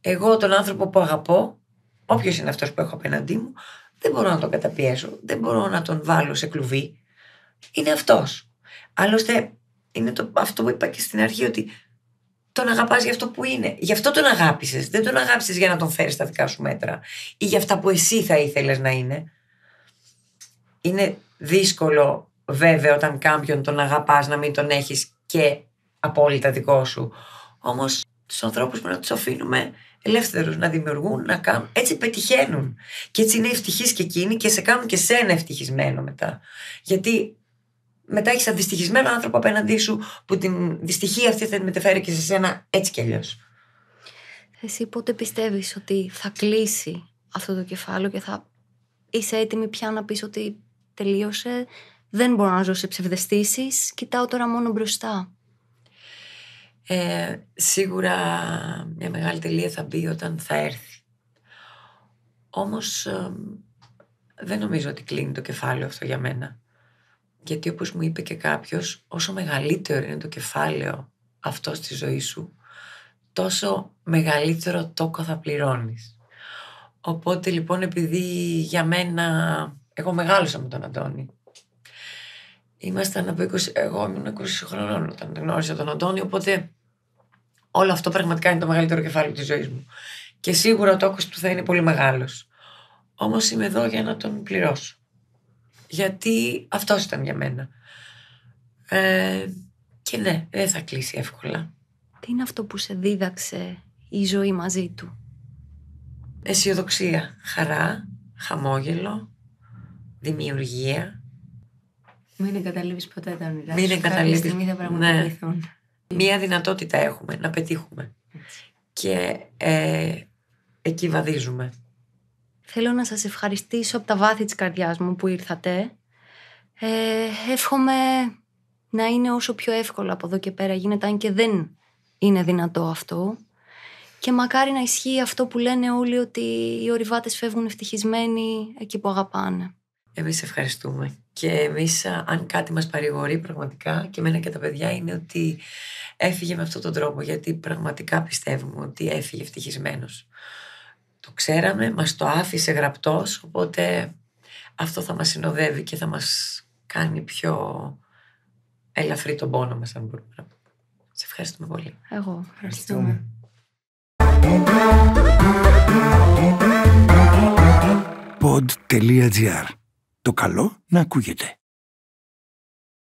Εγώ τον άνθρωπο που αγαπώ, όποιος είναι αυτός που έχω απέναντί μου, δεν μπορώ να τον καταπιέσω, δεν μπορώ να τον βάλω σε κλουβί. Είναι αυτός. Άλλωστε, είναι το, αυτό που είπα και στην αρχή, ότι τον αγαπάς για αυτό που είναι. Γι' αυτό τον αγάπησες. Δεν τον αγάπησες για να τον φέρεις στα δικά σου μέτρα ή για αυτά που εσύ θα ήθελες να είναι. Είναι δύσκολο βέβαια όταν κάποιον τον αγαπάς να μην τον έχεις και απόλυτα δικό σου. Όμως τους ανθρώπους πρέπει να τους αφήνουμε ελεύθερους να δημιουργούν, να κάνουν. Έτσι πετυχαίνουν. Και έτσι είναι ευτυχείς και εκείνοι και σε κάνουν και σένα ευτυχισμένο μετά. Γιατί μετά έχεις δυστυχισμένο άνθρωπο απέναντί σου που την δυστυχία αυτή θα την μεταφέρει και σε σένα έτσι κι αλλιώς. Εσύ πότε πιστεύεις ότι θα κλείσει αυτό το κεφάλαιο και θα είσαι έτοιμη πια να πεις ότι τελείωσε, δεν μπορώ να ζω σε ψευδεστήσεις, κοιτάω τώρα μόνο μπροστά. Ε, σίγουρα μια μεγάλη τελεία θα μπει όταν θα έρθει. Όμως δεν νομίζω ότι κλείνει το κεφάλαιο αυτό για μένα. Γιατί όπως μου είπε και κάποιος, όσο μεγαλύτερο είναι το κεφάλαιο αυτό στη ζωή σου, τόσο μεγαλύτερο τόκο θα πληρώνεις. Οπότε λοιπόν επειδή για μένα εγώ μεγάλωσα με τον Αντώνη. Ήμασταν από 20, εγώ ήμουν 20 χρονών όταν γνώρισα τον Αντώνη, οπότε όλο αυτό πραγματικά είναι το μεγαλύτερο κεφάλαιο της ζωής μου. Και σίγουρα ο τόκος του θα είναι πολύ μεγάλος. Όμως είμαι εδώ για να τον πληρώσω. Γιατί αυτός ήταν για μένα. Ε, και ναι, δεν θα κλείσει εύκολα. Τι είναι αυτό που σε δίδαξε η ζωή μαζί του. Αισιοδοξία, χαρά, χαμόγελο, δημιουργία. Μην εγκαταλείψεις ποτέ τα όνειρά Μην εγκαταλείψει. Κάποια ναι. Μία δυνατότητα έχουμε να πετύχουμε. Και ε, εκεί βαδίζουμε. Θέλω να σας ευχαριστήσω από τα βάθη της καρδιάς μου που ήρθατε. Ε, εύχομαι να είναι όσο πιο εύκολο από εδώ και πέρα γίνεται, αν και δεν είναι δυνατό αυτό. Και μακάρι να ισχύει αυτό που λένε όλοι ότι οι ορειβάτες φεύγουν ευτυχισμένοι εκεί που αγαπάνε. Εμείς ευχαριστούμε. Και εμείς αν κάτι μας παρηγορεί πραγματικά και εμένα και τα παιδιά είναι ότι έφυγε με αυτόν τον τρόπο γιατί πραγματικά πιστεύουμε ότι έφυγε ευτυχισμένος. Το ξέραμε, μας το άφησε γραπτός οπότε αυτό θα μας συνοδεύει και θα μας κάνει πιο ελαφρύ τον πόνο μας αν μπορούμε να πούμε. Σε ευχαριστούμε πολύ. Εγώ. Ευχαριστούμε. Pod.gr το καλό να ακούγεται.